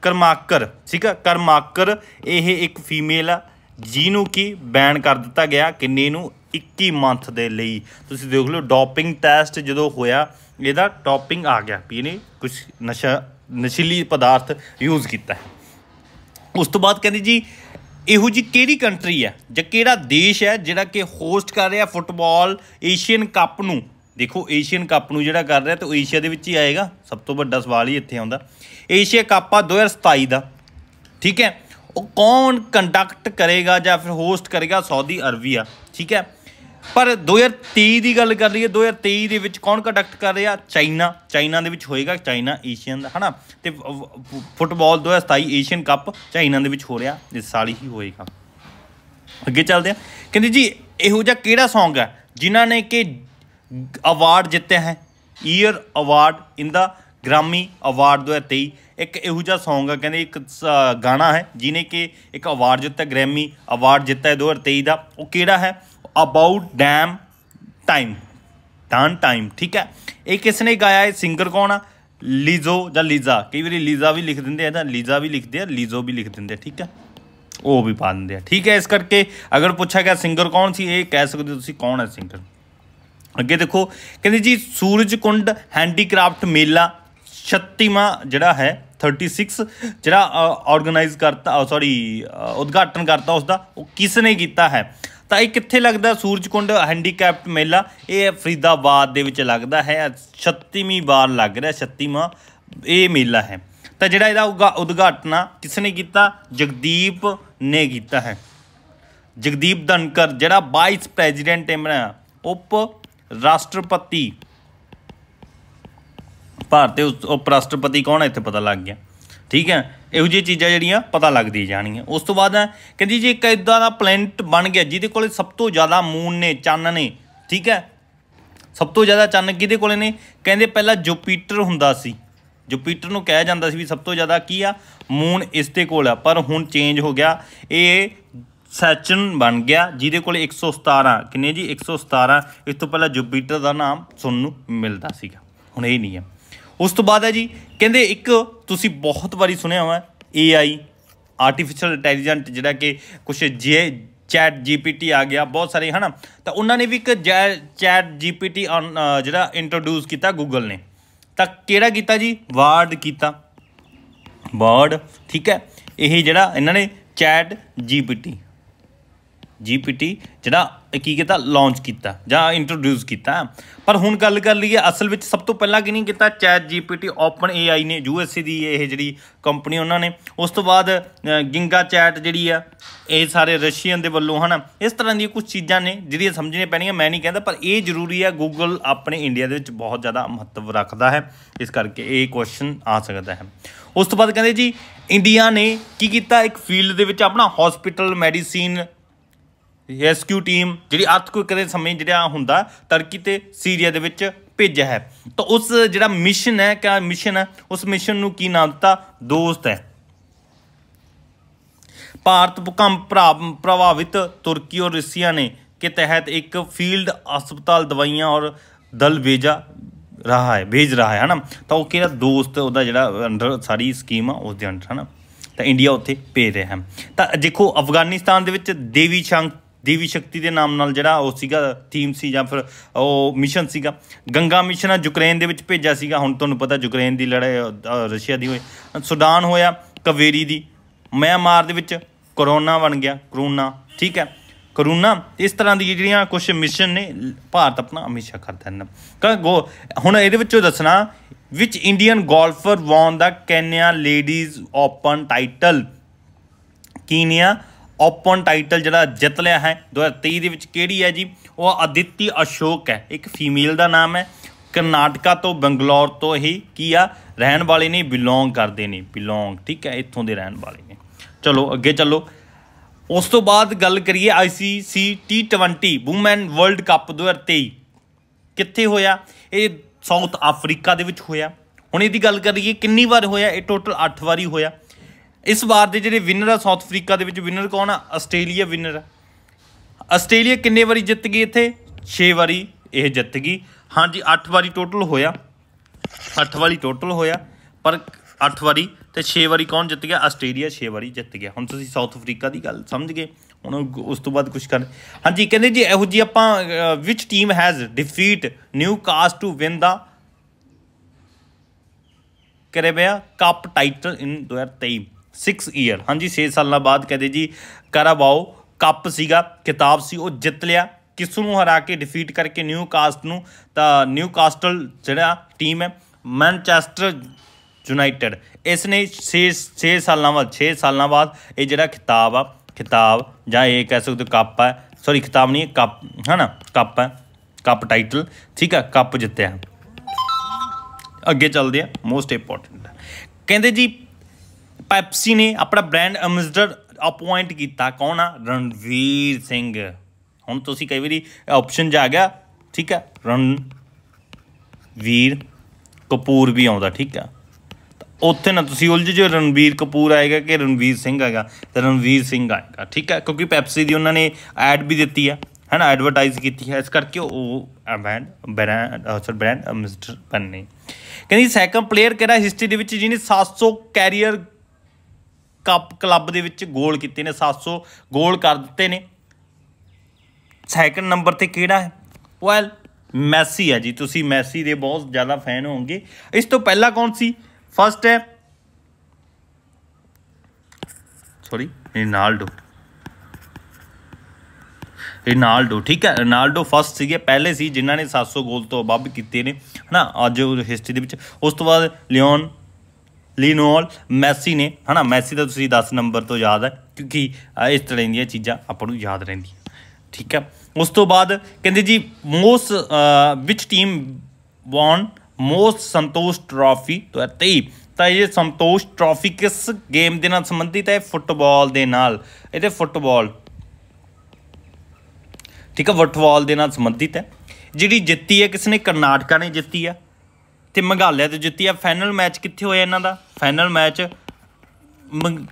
ਕਰਮਾਕਰ ਠੀਕ ਹੈ ਕਰਮਾਕਰ ਇਹ ਇੱਕ ਫੀਮੇਲ ਆ ਜਿਹਨੂੰ ਕੀ ਬੈਨ ਕਰ ਦਿੱਤਾ ਗਿਆ ਕਿੰਨੇ ਨੂੰ 21 ਮੰਥ ਦੇ ਲਈ ਤੁਸੀਂ ਦੇਖ ਲਓ ਡੋਪਿੰਗ ਟੈਸਟ ਜਦੋਂ ਹੋਇਆ ਇਹਦਾ ਟੋਪਿੰਗ ਆ ਗਿਆ ਵੀ ਇਹਨੇ ਕੁਝ ਨਸ਼ਾ ਨਸ਼ੀਲੀ ਪਦਾਰਥ ਯੂਜ਼ ਕੀਤਾ ਉਸ ਤੋਂ ਬਾਅਦ ਕਹਿੰਦੇ ਜੀ ਇਹੋ ਜੀ ਕਿਹੜੀ ਕੰਟਰੀ ਹੈ ਜਾਂ ਕਿਹੜਾ ਦੇਸ਼ ਹੈ ਜਿਹੜਾ ਕਿ ਹੋਸਟ ਕਰ ਰਿਹਾ ਫੁੱਟਬਾਲ ਏਸ਼ੀਅਨ ਕੱਪ ਨੂੰ ਦੇਖੋ ਏਸ਼ੀਅਨ ਕੱਪ ਨੂੰ ਜਿਹੜਾ ਕਰ ਰਿਹਾ ਤੇ ਉਹ ਏਸ਼ੀਆ ਦੇ ਵਿੱਚ ਹੀ ਆਏਗਾ ਸਭ ਤੋਂ ਵੱਡਾ ਸਵਾਲ ਹੀ ਇੱਥੇ ਆਉਂਦਾ ਏਸ਼ੀਆ ਕੱਪ ਆ 2027 ਦਾ ਠੀਕ ਹੈ ਉਹ ਕੌਣ ਕੰਡਕਟ ਕਰੇਗਾ ਜਾਂ ਫਿਰ ਹੋਸਟ ਕਰੇਗਾ ਸਾਊਦੀ ਅਰਬੀਆ ਠੀਕ ਹੈ ਪਰ 2023 ਦੀ ਗੱਲ ਕਰ ਲਈਏ 2023 ਦੇ ਵਿੱਚ ਕੌਣ ਕੰਡਕਟ ਕਰ ਰਿਹਾ ਚਾਈਨਾ ਚਾਈਨਾ ਦੇ ਵਿੱਚ ਹੋਏਗਾ ਚਾਈਨਾ ਏਸ਼ੀਅਨ ਦਾ ਹਨਾ ਤੇ ਫੁੱਟਬਾਲ 2027 ਏਸ਼ੀਅਨ ਕੱਪ ਚਾਈਨਾ ਦੇ ਵਿੱਚ ਹੋ ਰਿਹਾ ਇਸ ਸਾਲ ਹੀ ਹੋਏਗਾ ਅੱਗੇ ਚੱਲਦੇ ਆ ਕਹਿੰਦੇ ਜੀ ਇਹੋ ਜਿਹਾ ਕਿਹੜਾ Song ਹੈ ਜਿਨ੍ਹਾਂ ਨੇ ਕਿ ਅਵਾਰਡ ਜਿੱਤੇ ਹੈ year award in the Grammy award 2023 ਇੱਕ ਇਹੋ ਜਿਹਾ Song ਹੈ ਕਹਿੰਦੇ ਇੱਕ ਗਾਣਾ ਹੈ ਜਿਨੇ ਕਿ ਇੱਕ ਅਵਾਰਡ ਜਿੱਤਿਆ ਗ੍ਰੈਮੀ ਅਵਾਰਡ ਜਿੱਤਿਆ 2023 ਦਾ ਉਹ ਕਿਹੜਾ ਹੈ ਅਬਾਊਟ ਡੈਮ ਟਾਈਮ ਟਾਨ ਟਾਈਮ ਠੀਕ ਹੈ ਇਹ ਕਿਸ ਨੇ ਗਾਇਆ ਹੈ ਸਿੰਗਰ ਕੌਣ ਆ ਲੀਜ਼ੋ ਜਾਂ ਲੀਜ਼ਾ ਕਈ ਵਾਰੀ ਲੀਜ਼ਾ ਵੀ ਲਿਖ ਦਿੰਦੇ ਆ ਜਾਂ ਲੀਜ਼ਾ ਵੀ ਲਿਖਦੇ ਆ ਲੀਜ਼ੋ ਵੀ ਲਿਖ ਦਿੰਦੇ ਆ ਠੀਕ ਹੈ ਉਹ ਵੀ ਪਾ ਦਿੰਦੇ ਆ ਠੀਕ ਹੈ ਇਸ ਕਰਕੇ ਅਗਰ ਪੁੱਛਿਆ ਗਿਆ ਸਿੰਗਰ ਕੌਣ ਸੀ ਇਹ ਕਹਿ ਸਕਦੇ ਤੁਸੀਂ ਕੌਣ ਹੈ ਸਿੰਗਰ ਅੱਗੇ ਦੇਖੋ ਕਹਿੰਦੇ ਜੀ ਸੂਰਜ ਕੁੰਡ ਹੈਂਡੀਕ੍ਰਾਫਟ ਮੇਲਾ 36ਵਾਂ ਜਿਹੜਾ ਹੈ 36 ਜਿਹੜਾ ਆਰਗੇਨਾਈਜ਼ ਕਰਤਾ ਸੌਰੀ ਉਦਘਾਟਨ ਕਰਤਾ ਉਸ ਦਾ ਉਹ ਕਿਸ ਨੇ ਕੀਤਾ ਹੈ ਤਾਂ ਇਹ ਕਿੱਥੇ ਲੱਗਦਾ ਸੂਰਜਕੁੰਡ ਹੈਂਡੀਕੈਪਟ ਮੇਲਾ ਇਹ ਫਰੀਦਾਬਾਦ ਦੇ ਵਿੱਚ ਲੱਗਦਾ ਹੈ 36ਵੀਂ ਵਾਰ ਲੱਗ ਰਿਹਾ 36ਵਾਂ ਇਹ ਮੇਲਾ ਹੈ ਤਾਂ ਜਿਹੜਾ ਇਹਦਾ ਉਦਘਾਟਨ ਕਿਸ ਨੇ ਕੀਤਾ ਜਗਦੀਪ ਨੇ ਕੀਤਾ ਹੈ ਜਗਦੀਪ ਧਨਕਰ ਜਿਹੜਾ ਵਾਈਸ ਪ੍ਰੈਜ਼ੀਡੈਂਟ ਹੈ ਉਪ ਰਾਸ਼ਟਰਪਤੀ ਭਾਰਤ ਦੇ ਉਪ ਰਾਸ਼ਟਰਪਤੀ ਕੌਣ ਹੈ ਇੱਥੇ ਪਤਾ ਲੱਗ ਗਿਆ ਠੀਕ ਹੈ ਇਹੋ ਜਿਹੀ ਚੀਜ਼ਾਂ ਜਿਹੜੀਆਂ ਪਤਾ ਲੱਗਦੀ ਜਾਣੀਆਂ ਉਸ ਤੋਂ ਬਾਅਦ ਕਹਿੰਦੀ ਜੀ ਇੱਕ ਇਦਾਂ ਦਾ ਪਲੈਨਟ ਬਣ ਗਿਆ ਜਿਹਦੇ ਕੋਲੇ ਸਭ ਤੋਂ ਜ਼ਿਆਦਾ ਮੂਨ ਨੇ ਚੰਨ ਨੇ ਠੀਕ ਹੈ ਸਭ ਤੋਂ ਜ਼ਿਆਦਾ ਚੰਨ ਕਿਹਦੇ ਕੋਲੇ ਨੇ ਕਹਿੰਦੇ ਪਹਿਲਾਂ ਜੁਪੀਟਰ ਹੁੰਦਾ ਸੀ ਜੁਪੀਟਰ ਨੂੰ ਕਿਹਾ ਜਾਂਦਾ ਸੀ ਵੀ ਸਭ ਤੋਂ ਜ਼ਿਆਦਾ ਕੀ ਆ ਮੂਨ ਇਸ ਦੇ ਕੋਲ ਆ ਪਰ ਹੁਣ ਚੇਂਜ ਹੋ ਗਿਆ ਇਹ ਸੈਚਨ ਬਣ ਗਿਆ ਜਿਹਦੇ ਕੋਲ 117 ਕਿੰਨੇ ਜੀ 117 ਇਸ ਤੋਂ ਪਹਿਲਾਂ ਜੁਪੀਟਰ ਦਾ ਨਾਮ ਸੁਣਨ ਨੂੰ ਮਿਲਦਾ ਸੀਗਾ ਹੁਣ ਇਹ ਨਹੀਂ ਹੈ ਉਸ ਤੋਂ ਬਾਅਦ ਹੈ ਜੀ ਕਹਿੰਦੇ ਇੱਕ ਤੁਸੀਂ ਬਹੁਤ ਵਾਰੀ ਸੁਣਿਆ ਹੋਵੇ ਏਆਈ ਆਰਟੀਫੀਸ਼ੀਅਲ ਇੰਟੈਲੀਜੈਂਟ ਜਿਹੜਾ ਕਿ ਕੁਝ ਜੇ ਚੈਟ ਜੀਪੀਟੀ ਆ ਗਿਆ ਬਹੁਤ ਸਾਰੇ ਹਨਾ ਤਾਂ ਉਹਨਾਂ ਨੇ ਵੀ ਇੱਕ ਚੈਟ ਜੀਪੀਟੀ ਜਿਹੜਾ ਇੰਟਰੋਡਿਊਸ ਕੀਤਾ ਗੂਗਲ ਨੇ ਤਾਂ ਕਿਹੜਾ ਕੀਤਾ ਜੀ ਵਰਡ ਕੀਤਾ ਵਰਡ ਠੀਕ ਹੈ ਇਹ ਜਿਹੜਾ ਇਹਨਾਂ ਨੇ ਚੈਟ ਜੀਪੀਟੀ ਜੀਪੀਟੀ ਜਿਹੜਾ ਕੀ ਕੀਤਾ ਲਾਂਚ ਕੀਤਾ ਜਾਂ ਇੰਟਰੋਡਿਊਸ ਕੀਤਾ ਪਰ ਹੁਣ ਗੱਲ ਕਰ ਲਈਏ ਅਸਲ ਵਿੱਚ ਸਭ ਤੋਂ ਪਹਿਲਾਂ ਨਹੀਂ ਕੀਤਾ ਚੈਟ ਜੀਪੀਟੀ ਓਪਨ ਏਆਈ ਨੇ ਯੂਐਸਏ ਦੀ ਇਹ ਜਿਹੜੀ ਕੰਪਨੀ ਉਹਨਾਂ ਨੇ ਉਸ ਤੋਂ ਬਾਅਦ ਗਿੰਗਾ ਚੈਟ ਜਿਹੜੀ ਆ ਇਹ ਸਾਰੇ ਰਸ਼ੀਅਨ ਦੇ ਵੱਲੋਂ ਹਨ ਇਸ ਤਰ੍ਹਾਂ ਦੀਆਂ ਕੁਝ ਚੀਜ਼ਾਂ ਨੇ ਜਿਹੜੀਆਂ ਸਮਝਣੀਆਂ ਪੈਣੀਆਂ ਮੈਂ ਨਹੀਂ ਕਹਿੰਦਾ ਪਰ ਇਹ ਜ਼ਰੂਰੀ ਆ ਗੂਗਲ ਆਪਣੇ ਇੰਡੀਆ ਦੇ ਵਿੱਚ ਬਹੁਤ ਜ਼ਿਆਦਾ ਮਹੱਤਵ ਰੱਖਦਾ ਹੈ ਇਸ ਕਰਕੇ ਇਹ ਕੁਐਸਚਨ ਆ ਸਕਦਾ ਹੈ ਉਸ ਤੋਂ ਬਾਅਦ ਕਹਿੰਦੇ ਜੀ ਇੰਡੀਆ ਨੇ ਕੀ ਕੀਤਾ ਇੱਕ ਫੀਲਡ ਦੇ ਵਿੱਚ ਆਪਣਾ ਹਸਪੀਟਲ ਮੈਡੀਸਿਨ ਰੈਸਕਿਊ ਟੀਮ ਜਿਹੜੀ ਅਰਥਕੁਇਕ ਦੇ ਸਮੇਂ ਜਿਹੜਾ ਹੁੰਦਾ ਟਰਕੀ ਤੇ ਸੀਰੀਆ ਦੇ ਵਿੱਚ ਭੇਜਿਆ ਹੈ ਤਾਂ ਉਸ ਜਿਹੜਾ ਮਿਸ਼ਨ ਹੈ ਕਿ ਮਿਸ਼ਨ ਹੈ ਉਸ ਮਿਸ਼ਨ ਨੂੰ ਕੀ ਨਾਮ ਦਿੱਤਾ ਦੋਸਤ ਹੈ ਭਾਰਤ ਭੂਕੰਪ ਪ੍ਰਭਾਵਿਤ ਤੁਰਕੀ ਔਰ ਰਸੀਆ ਨੇ ਕਿ ਤਹਿਤ ਇੱਕ ਫੀਲਡ ਹਸਪਤਾਲ ਦਵਾਈਆਂ ਔਰ ਦਲ ਵੇਜਾ ਰਹਾ ਹੈ ਭੇਜ ਰਹਾ ਹੈ ਹਨਾ ਤਾਂ ਉਹ ਕਿਹੜਾ ਦੋਸਤ ਉਹਦਾ ਜਿਹੜਾ ਅੰਡਰ ਸਾਰੀ ਸਕੀਮ ਆ ਉਸ ਦੇ ਅੰਡਰ ਹਨਾ ਤਾਂ ਇੰਡੀਆ ਉੱਥੇ ਭੇਜ ਰਿਹਾ ਹੈ ਤਾਂ ਦੇਖੋ ਅਫਗਾਨਿਸਤਾਨ ਦੇ ਵਿੱਚ ਦੇਵੀ ਸ਼ੰਕ ਦੇਵੀ ਸ਼ਕਤੀ ਦੇ ਨਾਮ ਨਾਲ ਜਿਹੜਾ ਉਹ ਸੀਗਾ ਥੀਮ ਸੀ ਜਾਂ ਫਿਰ ਉਹ ਮਿਸ਼ਨ ਸੀਗਾ ਗੰਗਾ ਮਿਸ਼ਨ ਆ ਯੂਕਰੇਨ ਦੇ ਵਿੱਚ ਭੇਜਿਆ ਸੀਗਾ ਹੁਣ ਤੁਹਾਨੂੰ ਪਤਾ ਯੂਕਰੇਨ ਦੀ ਲੜਾਈ ਰਸ਼ੀਆ ਦੀ ਹੋਈ ਸੁਡਾਨ ਹੋਇਆ ਕਵੇਰੀ ਦੀ ਮਿਆਂਮਾਰ ਦੇ ਵਿੱਚ ਕਰੋਨਾ ਬਣ ਗਿਆ ਕਰੋਨਾ ਠੀਕ ਹੈ ਕਰੋਨਾ ਇਸ ਤਰ੍ਹਾਂ ਦੀ ਜਿਹੜੀਆਂ ਕੁਝ ਮਿਸ਼ਨ ਨੇ ਭਾਰਤ ਆਪਣਾ ਹਮੇਸ਼ਾ ਕਰਦਾ ਹੈ ਹੁਣ ਇਹਦੇ ਵਿੱਚੋਂ ਦੱਸਣਾ ਵਿਚ Indian golfer won the Kenya ladies open title Kenya open title ਜਿਹੜਾ ਜਿੱਤ ਲਿਆ ਹੈ 2023 ਦੇ ਵਿੱਚ ਕਿਹੜੀ ਹੈ ਜੀ ਉਹ ਅਦਿੱਤੀ ਅਸ਼ੋਕ ਹੈ ਇੱਕ ਫੀਮੇਲ ਦਾ ਨਾਮ ਹੈ ਕਰਨਾਟਕਾ ਤੋਂ ਬੰਗਲੌਰ ਤੋਂ ਹੀ ਕੀ ਆ ਰਹਿਣ ਵਾਲੇ ਨੇ ਬਿਲੋਂਗ ਕਰਦੇ ਨੇ ਬਿਲੋਂਗ ਠੀਕ ਹੈ ਇੱਥੋਂ ਦੇ ਰਹਿਣ ਵਾਲੇ ਨੇ ਚਲੋ ਅੱਗੇ ਚੱਲੋ ਉਸ ਤੋਂ ਬਾਅਦ ਗੱਲ ਕਰੀਏ ICC T20 woman world cup 2023 ਕਿੱਥੇ ਹੋਇਆ ਇਹ ਸਾਊਥ ਅਫਰੀਕਾ ਦੇ ਵਿੱਚ ਹੋਇਆ ਹੁਣ ਇਹਦੀ ਗੱਲ ਕਰੀਏ ਕਿੰਨੀ ਵਾਰ ਹੋਇਆ ਇਹ ਟੋਟਲ 8 ਵਾਰੀ ਹੋਇਆ ਇਸ ਵਾਰ ਦੇ ਜਿਹੜੇ ਵਿਨਰ ਆ ਸਾਊਥ ਅਫਰੀਕਾ ਦੇ ਵਿੱਚ ਵਿਨਰ ਕੌਣ ਆ ਆਸਟ੍ਰੇਲੀਆ ਵਿਨਰ ਆ ਆਸਟ੍ਰੇਲੀਆ ਕਿੰਨੇ ਵਾਰੀ ਜਿੱਤ ਗਈ ਇੱਥੇ 6 ਵਾਰੀ ਇਹ ਜਿੱਤ ਗਈ ਹਾਂਜੀ 8 ਵਾਰੀ ਟੋਟਲ ਹੋਇਆ 8 ਵਾਰੀ ਟੋਟਲ ਹੋਇਆ ਪਰ 8 ਵਾਰੀ ਤੇ 6 ਵਾਰੀ ਕੌਣ ਜਿੱਤ ਗਿਆ ਆਸਟ੍ਰੇਲੀਆ 6 ਵਾਰੀ ਜਿੱਤ ਗਿਆ ਹੁਣ ਤੁਸੀਂ ਸਾਊਥ ਅਫਰੀਕਾ ਦੀ ਗੱਲ ਸਮਝ ਗਏ ਹੁਣ ਉਸ ਤੋਂ ਬਾਅਦ ਕੁਝ ਕਰ ਹਾਂਜੀ ਕਹਿੰਦੇ ਜੀ ਇਹੋ ਜੀ ਆਪਾਂ ਵਿਚ team has defeat Newcastle to win the Carabao cup title in 2023 6 year ਹਾਂਜੀ 6 ਸਾਲਾਂ ਬਾਅਦ ਕਹਦੇ ਜੀ ਕਰਾਬਾਓ ਕੱਪ ਸੀਗਾ ਕਿਤਾਬ ਸੀ ਉਹ ਜਿੱਤ ਲਿਆ ਕਿਸ ਨੂੰ ਹਰਾ ਕੇ ਡਿਫੀਟ ਕਰਕੇ ਨਿਊ ਕਾਸਟ ਨੂੰ ਤਾਂ ਨਿਊ ਕਾਸਟਲ ਜਿਹੜਾ ਟੀਮ ਹੈ ਮੈਨਚੈਸਟਰ ਯੂਨਾਈਟਿਡ ਇਸ ਨੇ 6 6 ਸਾਲਾਂ ਬਾਅਦ 6 ਸਾਲਾਂ ਬਾਅਦ ਇਹ ਜਿਹੜਾ ਖਿਤਾਬ ਆ ਖਿਤਾਬ ਜਾਂ ਇਹ ਕਹਿ ਸਕਦੇ ਕੱਪ ਹੈ ਸੌਰੀ ਖਿਤਾਬ ਨਹੀਂ ਕੱਪ ਹੈ ਨਾ ਕੱਪ ਹੈ ਕੱਪ ਟਾਈਟਲ ਠੀਕ ਹੈ ਕੱਪ ਜਿੱਤਿਆ ਅੱਗੇ ਚੱਲਦੇ ਆ ਮੋਸਟ ਇੰਪੋਰਟੈਂਟ ਕਹਿੰਦੇ ਜੀ ਪੈਪਸੀ ਨੇ ਆਪਣਾ ਬ੍ਰਾਂਡ ਐਮਬੈਸਡਰ ਅਪਾਇੰਟ ਕੀਤਾ ਕੌਣ ਆ ਰਣਵੀਰ ਸਿੰਘ ਹੁਣ ਤੁਸੀਂ ਕਈ ਵਾਰੀ ਆਪਸ਼ਨ ਜਾ ਗਿਆ ਠੀਕ ਆ ਰਣਵੀਰ ਕਪੂਰ ਵੀ ਆਉਂਦਾ ਠੀਕ ਆ ਉੱਥੇ ਨਾ ਤੁਸੀਂ ਉਲਝ ਜੇ ਰਣਵੀਰ ਕਪੂਰ ਆਏਗਾ ਕਿ ਰਣਵੀਰ ਸਿੰਘ ਆਏਗਾ ਤੇ ਰਣਵੀਰ ਸਿੰਘ ਆਏਗਾ ਠੀਕ ਆ ਕਿਉਂਕਿ ਪੈਪਸੀ ਦੀ ਉਹਨਾਂ ਨੇ ਐਡ ਵੀ ਦਿੱਤੀ ਆ ਹਨਾ ਐਡਵਰਟਾਈਜ਼ ਕੀਤੀ ਹੈ ਇਸ ਕਰਕੇ ਉਹ brand brand sir brand mister ਬੰਨੇ ਕਹਿੰਦੀ ਸੈਕੰਡ ਪਲੇਅਰ ਕਿਹੜਾ ਹਿਸਟਰੀ ਦੇ ਵਿੱਚ ਜਿਹਨੇ 700 ਕੈਰੀਅਰ ਕੱਪ ਕਲੱਬ ਦੇ ਵਿੱਚ ਗੋਲ ਕੀਤੇ ਨੇ 700 ਗੋਲ ਕਰ ਦਿੱਤੇ ਨੇ ਸੈਕੰਡ ਨੰਬਰ ਤੇ ਕਿਹੜਾ ਹੈ ਵੈਲ ਮੈਸੀ ਹੈ ਜੀ ਤੁਸੀਂ ਮੈਸੀ ਦੇ ਬਹੁਤ ਜ਼ਿਆਦਾ ਫੈਨ ਹੋਵੋਗੇ ਇਸ ਤੋਂ ਪਹਿਲਾਂ ਕੌਣ ਸੀ ਫਰਸਟ ਹੈ ਸੌਰੀ ਰੋਨਾਲਡੋ ਰੋਨਾਲਡੋ ਠੀਕ ਹੈ ਰੋਨਾਲਡੋ ਫਸਟ ਸੀਗੇ ਪਹਿਲੇ ਸੀ ਜਿਨ੍ਹਾਂ ਨੇ 700 ਗੋਲ ਤੋਂ ਬੱਬ ਕੀਤੇ ਨੇ ਹਨਾ ਅੱਜ ਹਿਸਟਰੀ ਦੇ ਵਿੱਚ ਉਸ ਤੋਂ ਬਾਅਦ ਲਿਓਨ ਲੀਨੋਲ ਮੈਸੀ ਨੇ ਹਨਾ ਮੈਸੀ ਦਾ ਤੁਸੀਂ 10 ਨੰਬਰ ਤੋਂ ਯਾਦ ਹੈ ਕਿਉਂਕਿ ਇਸ ਤਰ੍ਹਾਂ ਦੀਆਂ ਚੀਜ਼ਾਂ ਆਪਾਂ ਨੂੰ ਯਾਦ ਰਹਿੰਦੀਆਂ ਠੀਕ ਹੈ ਉਸ ਤੋਂ ਬਾਅਦ ਕਹਿੰਦੇ ਜੀ ਮੋਸ ਵਿਚ team won most Santosh trophy 2023 ਤਾਂ ਇਹ ਸੰਤੋਸ਼ ਟਰਾਫੀ ਕਿਸ ਗੇਮ ਦੇ ਨਾਲ ਸੰਬੰਧਿਤ ਹੈ ਫੁੱਟਬਾਲ ਦੇ ਨਾਲ ਇਹਦੇ ਫੁੱਟਬਾਲ ਠੀਕ ਹੈ ਫੁੱਟਬਾਲ ਦੇ ਨਾਲ ਸੰਬੰਧਿਤ ਹੈ ਜਿਹੜੀ ਜਿੱਤੀ ਹੈ ਕਿਸ ਨੇ ਕਰਨਾਟਕਾ ਨੇ ਜਿੱਤੀ ਹੈ ਤੇ ਮਗਾਲਿਆ ਤੇ ਜਿੱਤੀ ਆ ਫਾਈਨਲ ਮੈਚ ਕਿੱਥੇ ਹੋਇਆ ਇਹਨਾਂ ਦਾ ਫਾਈਨਲ ਮੈਚ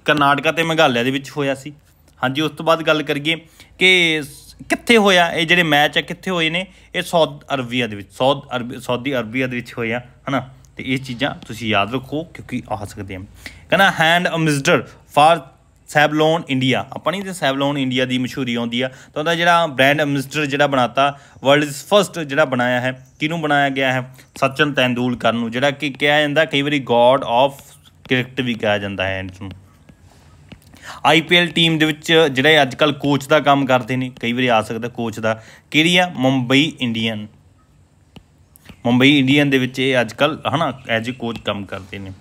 ਕਰਨਾਟਕਾ ਤੇ ਮਗਾਲਿਆ ਦੇ ਵਿੱਚ ਹੋਇਆ ਸੀ ਹਾਂਜੀ ਉਸ ਤੋਂ ਬਾਅਦ ਗੱਲ ਕਰੀਏ ਕਿ ਕਿੱਥੇ ਹੋਇਆ ਇਹ ਜਿਹੜੇ ਮੈਚ ਆ ਕਿੱਥੇ ਹੋਏ ਨੇ ਇਹ ਸਾਊਦ ਅਰਬੀਆ ਦੇ ਵਿੱਚ ਸਾਊਦ ਅਰਬ ਸਾਊਦੀ ਅਰਬੀਆ ਦੇ ਵਿੱਚ ਹੋਇਆ ਹਨਾ ਤੇ ਇਹ ਚੀਜ਼ਾਂ ਤੁਸੀਂ ਯਾਦ ਰੱਖੋ ਕਿਉਂਕਿ ਆ ਸਕਦੇ ਆ ਕਹਿੰਦਾ ਹੈਂਡ ਅਮਿਸਟਰ ਫਾਰ ਸੈਬਲੋਨ ਇੰਡੀਆ ਆਪਾਂ ਨਹੀਂ ਤੇ ਸੈਬਲੋਨ ਇੰਡੀਆ ਦੀ ਮਸ਼ਹੂਰੀ ਆਉਂਦੀ ਆ ਤਾਂ ਉਹਦਾ ਜਿਹੜਾ ਬ੍ਰਾਂਡ ਐਮਬੈਸਡਰ ਜਿਹੜਾ ਬਣਾਤਾ ਵਰਲਡ ਇਸ ਫਰਸਟ ਜਿਹੜਾ ਬਣਾਇਆ ਹੈ ਕਿਹਨੂੰ ਬਣਾਇਆ ਗਿਆ ਹੈ ਸਚਨ ਤੈਂਦੂਲਕਰ ਨੂੰ ਜਿਹੜਾ ਕਿ ਕਿਹਾ ਜਾਂਦਾ ਕਈ ਵਾਰੀ ਗੋਡ ਆਫ ਕ੍ਰਿਕਟ ਵੀ ਕਿਹਾ ਜਾਂਦਾ ਹੈ ਇਸ ਨੂੰ ਆਈਪੀਐਲ ਟੀਮ ਦੇ ਵਿੱਚ ਜਿਹੜੇ ਅੱਜ ਕੱਲ ਕੋਚ ਦਾ ਕੰਮ ਕਰਦੇ ਨੇ ਕਈ ਵਾਰੀ ਆ ਸਕਦਾ ਕੋਚ ਦਾ ਕਿਹੜੀ ਆ ਮੁੰਬਈ ਇੰਡੀਅਨ ਮੁੰਬਈ ਇੰਡੀਅਨ ਦੇ ਵਿੱਚ ਇਹ ਅੱਜ ਕੱਲ ਹਨਾ ਐਜ ਕੋਚ ਕੰਮ ਕਰਦੇ ਨੇ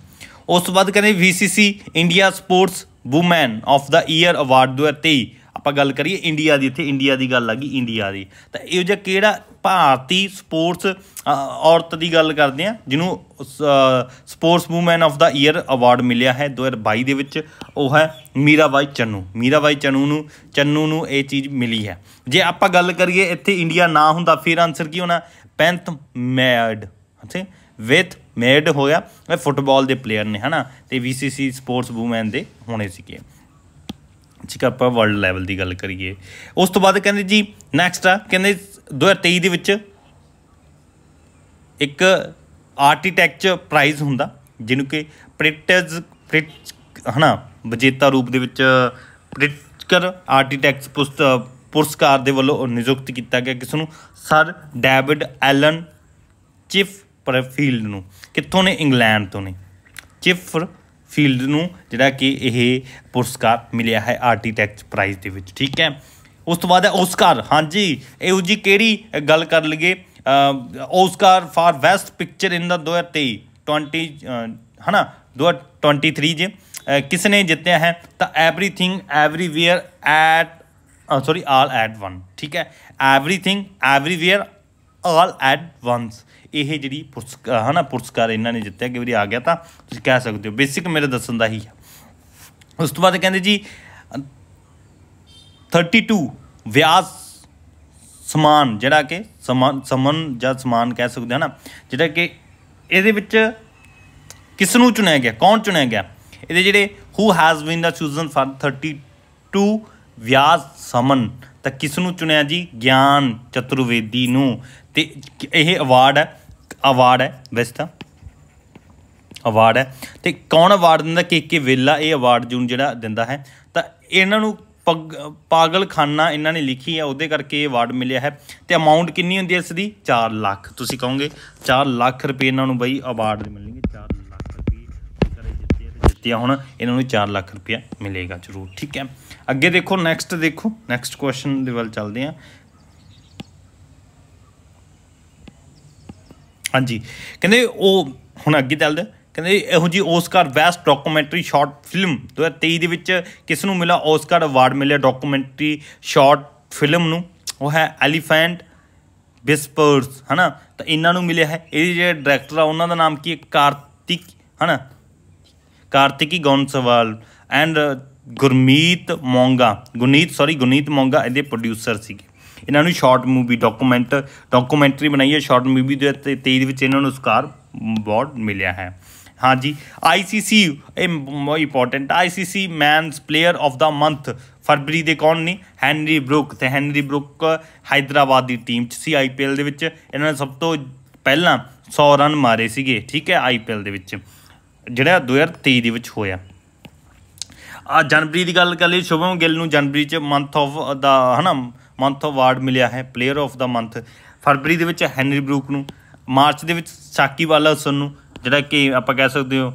ਉਸ ਤੋਂ ਬਾਅਦ ਕਹਿੰਦੇ VCC India sports woman of the year award 2023 ਆਪਾਂ ਗੱਲ ਕਰੀਏ ਇੰਡੀਆ ਦੀ ਇੱਥੇ ਇੰਡੀਆ ਦੀ ਗੱਲ ਆ ਗਈ ਇੰਡੀਆ ਦੀ ਤਾਂ ਇਹੋ ਜਿਹਾ ਕਿਹੜਾ ਭਾਰਤੀ ਸਪੋਰਟਸ ਔਰਤ ਦੀ ਗੱਲ ਕਰਦੇ ਆ ਜਿਹਨੂੰ sports woman of the year award ਮਿਲਿਆ ਹੈ 2022 ਦੇ ਵਿੱਚ ਉਹ ਹੈ ਮੀਰਾਬਾਈ ਚੰਨੂ ਮੀਰਾਬਾਈ ਚੰਨੂ ਨੂੰ ਚੰਨੂ ਨੂੰ ਇਹ ਚੀਜ਼ ਮਿਲੀ ਹੈ ਜੇ ਆਪਾਂ ਗੱਲ ਕਰੀਏ ਇੱਥੇ ਇੰਡੀਆ ਨਾ ਹੁੰਦਾ ਫਿਰ ਆਨਸਰ ਕੀ ਹੋਣਾ ਪੈਂਥ ਮੈਡ ਹਥੇ ਵਿਦ ਮੈਰਿਡ ਹੋਇਆ ਮੈਂ ਇਹ ਫੁੱਟਬਾਲ ਦੇ ਪਲੇਅਰ ਨੇ ਹਨਾ ਤੇ ਵੀਸੀਸੀ ਸਪੋਰਟਸ ਵੂਮਨ ਦੇ ਹੋਣੇ ਸੀਗੇ ਠੀਕ ਆਪਾਂ ਵਰਲਡ ਲੈਵਲ ਦੀ ਗੱਲ ਕਰੀਏ ਉਸ ਤੋਂ ਬਾਅਦ ਕਹਿੰਦੇ ਜੀ ਨੈਕਸਟ ਆ ਕਹਿੰਦੇ 2023 ਦੇ ਵਿੱਚ ਇੱਕ ਆਰਕੀਟੈਕਚਰ ਪ੍ਰਾਈਜ਼ ਹੁੰਦਾ ਜਿਹਨੂੰ ਕਿ ਪ੍ਰਿਟਜ਼ ਪ੍ਰਿਟ ਹਨਾ ਵਿਜੇਤਾ ਰੂਪ ਦੇ ਵਿੱਚ ਪ੍ਰਿਟਕਰ ਆਰਕੀਟੈਕਟ ਪੁਸਤਕ ਪੁਰਸਕਾਰ ਦੇ ਵੱਲੋਂ ਨਿਯੁਕਤ ਕੀਤਾ ਗਿਆ ਕਿਸ ਨੂੰ sir David Alan Chipperfield ਨੂੰ ਕਿੱਥੋਂ ਨੇ ਇੰਗਲੈਂਡ ਤੋਂ ਨੇ ਚਿਫਰ ਫੀਲਡ ਨੂੰ ਜਿਹੜਾ ਕਿ ਇਹ ਪੁਰਸਕਾਰ ਮਿਲਿਆ ਹੈ ਆਰਕੀਟੈਕਚ ਪ੍ਰਾਈਜ਼ ਦੇ ਵਿੱਚ ਠੀਕ ਹੈ ਉਸ ਤੋਂ ਬਾਅਦ ਹੈ ਓਸਕਾਰ ਹਾਂਜੀ ਇਹੋ ਜੀ ਕਿਹੜੀ ਗੱਲ ਕਰ ਲਈਏ Oscar for best picture in the 2023 20 ਹਨਾ 2023 ਜੇ ਕਿਸ ਨੇ ਜਿੱਤਿਆ ਹੈ ਤਾਂ everything everywhere at sorry all at once ਠੀਕ ਹੈ everything everywhere all at once ਇਹ ਜਿਹੜੀ ਪੁਰਸਕਾਰ ਹਨਾ ਪੁਰਸਕਾਰ ਇਹਨਾਂ ਨੇ ਜਿੱਤਿਆ ਕਿ ਵਾਰੀ ਆ ਗਿਆ ਤਾਂ ਤੁਸੀਂ ਕਹਿ ਸਕਦੇ ਹੋ ਬੇਸਿਕ ਮੇਰੇ ਦੱਸਣ ਦਾ ਹੀ ਆ ਉਸ ਤੋਂ ਬਾਅਦ ਕਹਿੰਦੇ ਜੀ 32 ਵਿਆਸ ਸਮਾਨ ਜਿਹੜਾ ਕਿ ਸਮਾਨ ਸਮਨ ਜਾਂ ਸਮਾਨ ਕਹਿ ਸਕਦੇ ਹਨਾ ਨਾ ਜਿਹੜਾ ਕਿ ਇਹਦੇ ਵਿੱਚ ਕਿਸ ਨੂੰ ਚੁਣਿਆ ਗਿਆ ਕੌਣ ਚੁਣਿਆ ਗਿਆ ਇਹਦੇ ਜਿਹੜੇ who has been the chosen for 32 Vyas Samman ਤਾਂ ਕਿਸ ਨੂੰ ਚੁਣਿਆ ਜੀ ਗਿਆਨ ਚਤੁਰਵੇਦੀ ਨੂੰ ਤੇ ਇਹ ਅਵਾਰਡ ਹੈ ਅਵਾਰਡ ਹੈ ਵੈਸੇ ਤਾਂ ਅਵਾਰਡ ਹੈ ਤੇ ਕੌਣ ਅਵਾਰਡ ਦਿੰਦਾ ਕੇ ਕੇ ਵੇਲਾ ਇਹ ਅਵਾਰਡ ਜੂਨ ਜਿਹੜਾ ਦਿੰਦਾ ਹੈ ਤਾਂ ਇਹਨਾਂ ਨੂੰ ਪਾਗਲਖਾਨਾ ਇਹਨਾਂ ਨੇ ਲਿਖੀ ਹੈ ਉਹਦੇ ਕਰਕੇ ਇਹ ਅਵਾਰਡ ਮਿਲਿਆ ਹੈ ਤੇ ਅਮਾਉਂਟ ਕਿੰਨੀ ਹੁੰਦੀ ਹੈ ਇਸ ਦੀ 4 ਲੱਖ ਤੁਸੀਂ ਕਹੋਗੇ 4 ਲੱਖ ਰੁਪਏ ਇਹਨਾਂ ਨੂੰ ਬਈ ਅਵਾਰਡ ਦੇ ਮਿਲਣਗੇ 4 ਲੱਖ ਰੁਪਏ ਕਰੇ ਜਿੱਤੇ ਤੇ ਜਿੱਤਿਆ ਹੁਣ ਇਹਨਾਂ ਨੂੰ 4 ਲੱਖ ਰੁਪਏ ਮਿਲੇਗਾ ਜ਼ਰੂਰ ਠੀਕ ਹੈ ਅੱਗੇ ਦੇਖੋ ਨੈਕਸਟ ਦੇਖੋ ਨੈਕਸਟ ਕੁਐਸਚਨ ਦੇ ਵੱਲ ਚੱਲਦੇ ਆਂ ਹਾਂਜੀ ਕਹਿੰਦੇ ਉਹ ਹੁਣ ਅੱਗੇ ਚੱਲਦੇ ਕਹਿੰਦੇ ਇਹੋ ਜੀ Oscar best documentary short film 2023 ਦੇ ਵਿੱਚ ਕਿਸ ਨੂੰ ਮਿਲਾ ਓਸਕਾਰ ਅਵਾਰਡ ਮਿਲਿਆ ਡਾਕੂਮੈਂਟਰੀ ਸ਼ਾਰਟ ਫਿਲਮ ਨੂੰ ਉਹ ਹੈ ਐਲੀਫੈਂਟ ਵਿਸਪਰਸ ਹਨਾ ਤਾਂ ਇਹਨਾਂ ਨੂੰ ਮਿਲਿਆ ਹੈ ਇਹ ਜਿਹੜੇ ਡਾਇਰੈਕਟਰ ਆ ਉਹਨਾਂ ਦਾ ਨਾਮ ਕੀ ਹੈ ਕਾਰਤਿਕ ਹਨਾ ਕਾਰਤਿਕੀ ਗੌਨਸਵਾਲ ਐਂਡ ਗੁਰਮੀਤ ਮੋਂਗਾ ਗੁਨੀਤ ਸੌਰੀ ਗੁਨੀਤ ਮੋਂਗਾ ਇਹਦੇ ਪ੍ਰੋਡਿਊਸਰ ਸੀਗੇ ਇਹਨਾਂ ਨੂੰ ਸ਼ਾਰਟ ਮੂਵੀ ਡਾਕੂਮੈਂਟ ਡਾਕੂਮੈਂਟਰੀ ਬਣਾਈ ਹੈ ਸ਼ਾਰਟ ਮੂਵੀ ਦੇ 2023 ਦੇ ਵਿੱਚ ਇਹਨਾਂ ਨੂੰ ਉਸਕਾਰ ਅਵਾਰਡ ਮਿਲਿਆ ਹੈ ਹਾਂਜੀ ICC ਇਹ ਬਹੁਤ important ICC men's player of the month ਫਰਵਰੀ ਦੇ ਕੌਣ ਨੇ ਹੈਨਰੀ ਬਰੁਕ ਤੇ ਹੈਨਰੀ ਬਰੁਕ ਹਾਈਦਰਾਬਾਦ ਦੀ ਟੀਮ ਚ ਸੀ ਆਈਪੀਐਲ ਦੇ ਵਿੱਚ ਇਹਨਾਂ ਨੇ ਸਭ ਤੋਂ ਪਹਿਲਾਂ 100 ਰਨ ਮਾਰੇ ਸੀਗੇ ਠੀਕ ਹੈ ਆਈਪੀਐਲ ਦੇ ਵਿੱਚ ਜਿਹੜਾ 2023 ਦੇ ਵਿੱਚ ਹੋਇਆ ਆ ਜਨਵਰੀ ਦੀ ਗੱਲ ਕਰ ਲਈ ਸ਼ੁਭਮ ਗਿੱਲ ਨੂੰ ਜਨਵਰੀ ਚ ਮੰਥ ਆਫ ਦਾ ਹਨਾ ਮੰਥ ਅਵਾਰਡ ਮਿਲਿਆ ਹੈ ਪਲੇਅਰ ਆਫ ਦਾ ਮੰਥ ਫਰਵਰੀ ਦੇ ਵਿੱਚ ਹੈਨਰੀ ਬਰੂਕ ਨੂੰ ਮਾਰਚ ਦੇ ਵਿੱਚ ਸਾਕੀ ਵਾਲਾ ਹਸਨ ਨੂੰ ਜਿਹੜਾ ਕਿ ਆਪਾਂ ਕਹਿ ਸਕਦੇ ਹੋ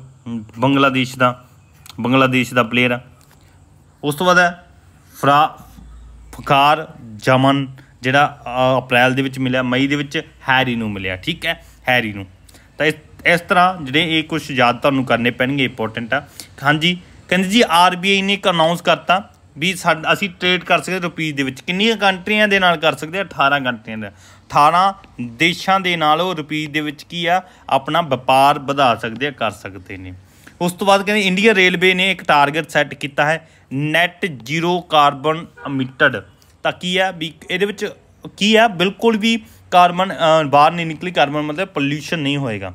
ਬੰਗਲਾਦੇਸ਼ ਦਾ ਬੰਗਲਾਦੇਸ਼ ਦਾ ਪਲੇਅਰ ਆ ਉਸ ਤੋਂ ਬਾਅਦ ਫਰਾ ਫਕਾਰ ਜਮਨ ਜਿਹੜਾ ਅਪ੍ਰੈਲ ਦੇ ਵਿੱਚ ਮਿਲਿਆ ਮਈ ਦੇ ਵਿੱਚ ਹੈਰੀ ਨੂੰ ਮਿਲਿਆ ਠੀਕ ਹੈ ਹੈਰੀ ਨੂੰ ਤਾਂ ਇਸ ਤਰ੍ਹਾਂ ਜਿਹੜੇ ਇਹ ਕੁਝ ਯਾਦ ਤੁਹਾਨੂੰ ਕਰਨੇ ਪੈਣਗੇ ਇੰਪੋਰਟੈਂਟ ਆ ਹਾਂਜੀ ਕਹਿੰਦੇ ਜੀ ਆਰਬੀਆਈ ਨੇ ਇੱਕ ਅਨਾਉਂਸ ਕਰਤਾ ਵੀ ਅਸੀਂ ਟ੍ਰੇਡ ਕਰ ਸਕਦੇ ਰੁਪੀਸ ਦੇ ਵਿੱਚ ਕਿੰਨੀਆਂ ਕੰਟਰੀਆਂ ਦੇ ਨਾਲ ਕਰ ਸਕਦੇ 18 ਕੰਟਰੀਆਂ ਦੇ 18 ਦੇਸ਼ਾਂ ਦੇ ਨਾਲ ਉਹ ਰੁਪੀਸ ਦੇ ਵਿੱਚ ਕੀ ਆ ਆਪਣਾ ਵਪਾਰ ਵਧਾ ਸਕਦੇ ਕਰ ਸਕਦੇ ਨੇ ਉਸ ਤੋਂ ਬਾਅਦ ਕਹਿੰਦੇ ਇੰਡੀਆ ਰੇਲਵੇ ਨੇ ਇੱਕ ਟਾਰਗੇਟ ਸੈੱਟ ਕੀਤਾ ਹੈ ਨੈਟ ਜ਼ੀਰੋ ਕਾਰਬਨ ਅਮਿਟਡ ਤਾਂ ਕੀ ਆ ਵੀ ਇਹਦੇ ਵਿੱਚ ਕੀ ਆ ਬਿਲਕੁਲ ਵੀ ਕਾਰਬਨ ਬਾਹਰ ਨਹੀਂ ਨਿਕਲੀ ਕਾਰਬਨ ਮਤਲਬ ਪੋਲੂਸ਼ਨ ਨਹੀਂ ਹੋਏਗਾ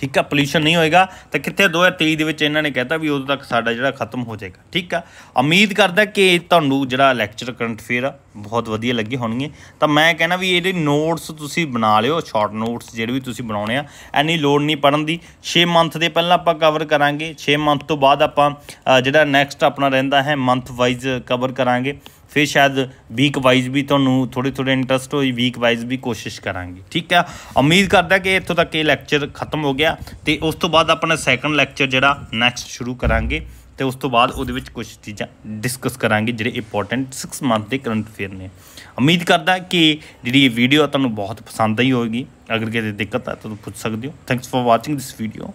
ਠੀਕ ਆ ਪੋਲੂਸ਼ਨ ਨਹੀਂ ਹੋਏਗਾ ਤਾਂ ਕਿੱਥੇ 2023 ਦੇ ਵਿੱਚ ਇਹਨਾਂ ਨੇ ਕਹਿਤਾ ਵੀ ਉਦੋਂ ਤੱਕ ਸਾਡਾ ਜਿਹੜਾ ਖਤਮ ਹੋ ਜਾਏਗਾ ਠੀਕ ਆ ਉਮੀਦ ਕਰਦਾ ਕਿ ਤੁਹਾਨੂੰ ਜਿਹੜਾ ਲੈਕਚਰ ਕਰੰਟ ਅਫੇਅਰ ਆ ਬਹੁਤ ਵਧੀਆ ਲੱਗੇ ਹੋਣਗੇ ਤਾਂ ਮੈਂ ਕਹਿਣਾ ਵੀ ਇਹਦੇ ਨੋਟਸ ਤੁਸੀਂ ਬਣਾ ਲਿਓ ਸ਼ਾਰਟ ਨੋਟਸ ਜਿਹੜੇ ਵੀ ਤੁਸੀਂ ਬਣਾਉਣੇ ਆ ਐਨੀ ਲੋਡ ਨਹੀਂ ਪੜਨ ਦੀ 6 ਮੰਥ ਦੇ ਪਹਿਲਾਂ ਆਪਾਂ ਕਵਰ ਕਰਾਂਗੇ 6 ਮੰਥ ਤੋਂ ਬਾਅਦ ਆਪਾਂ ਜਿਹੜਾ ਨੈਕਸਟ ਆਪਣਾ ਰਹਿੰਦਾ ਹੈ ਮੰਥ ਵਾਈਜ਼ ਕਵਰ ਕਰਾਂਗੇ ਫਿਰ ਸ਼ਾਇਦ ਵੀਕ ਵਾਈਜ਼ ਵੀ ਤੁਹਾਨੂੰ ਥੋੜੇ ਥੋੜੇ ਇੰਟਰਸਟ ਹੋਈ ਵੀਕ ਵਾਈਜ਼ ਵੀ ਕੋਸ਼ਿਸ਼ ਕਰਾਂਗੇ ਠੀਕ ਆ ਉਮੀਦ ਕਰਦਾ ਕਿ ਇੱਥੋਂ ਤੱਕ ਇਹ ਲੈਕਚਰ ਖਤਮ ਹੋ ਗਿਆ ਤੇ ਉਸ ਤੋਂ ਬਾਅਦ ਆਪਣਾ ਸੈਕੰਡ ਲੈਕਚਰ ਜਿਹੜਾ ਨੈਕਸਟ ਸ਼ੁਰੂ ਕਰਾਂਗੇ ਤੇ ਉਸ ਤੋਂ ਬਾਅਦ ਉਹਦੇ ਵਿੱਚ ਕੁਝ ਚੀਜ਼ਾਂ ਡਿਸਕਸ ਕਰਾਂਗੇ ਜਿਹੜੇ ਇੰਪੋਰਟੈਂਟ 6 ਮੰਥ ਦੇ ਕਰੰਟ ਅਫੇਅਰ ਨੇ ਉਮੀਦ ਕਰਦਾ ਕਿ ਜਿਹੜੀ ਇਹ ਵੀਡੀਓ ਤੁਹਾਨੂੰ ਬਹੁਤ ਪਸੰਦ ਆਈ ਹੋਵੇਗੀ ਅਗਰ ਕਿਤੇ ਦਿੱਕਤ ਆ ਤਾਂ ਤੁਸੀਂ ਪੁੱਛ ਸਕਦੇ ਹੋ thanks for watching this video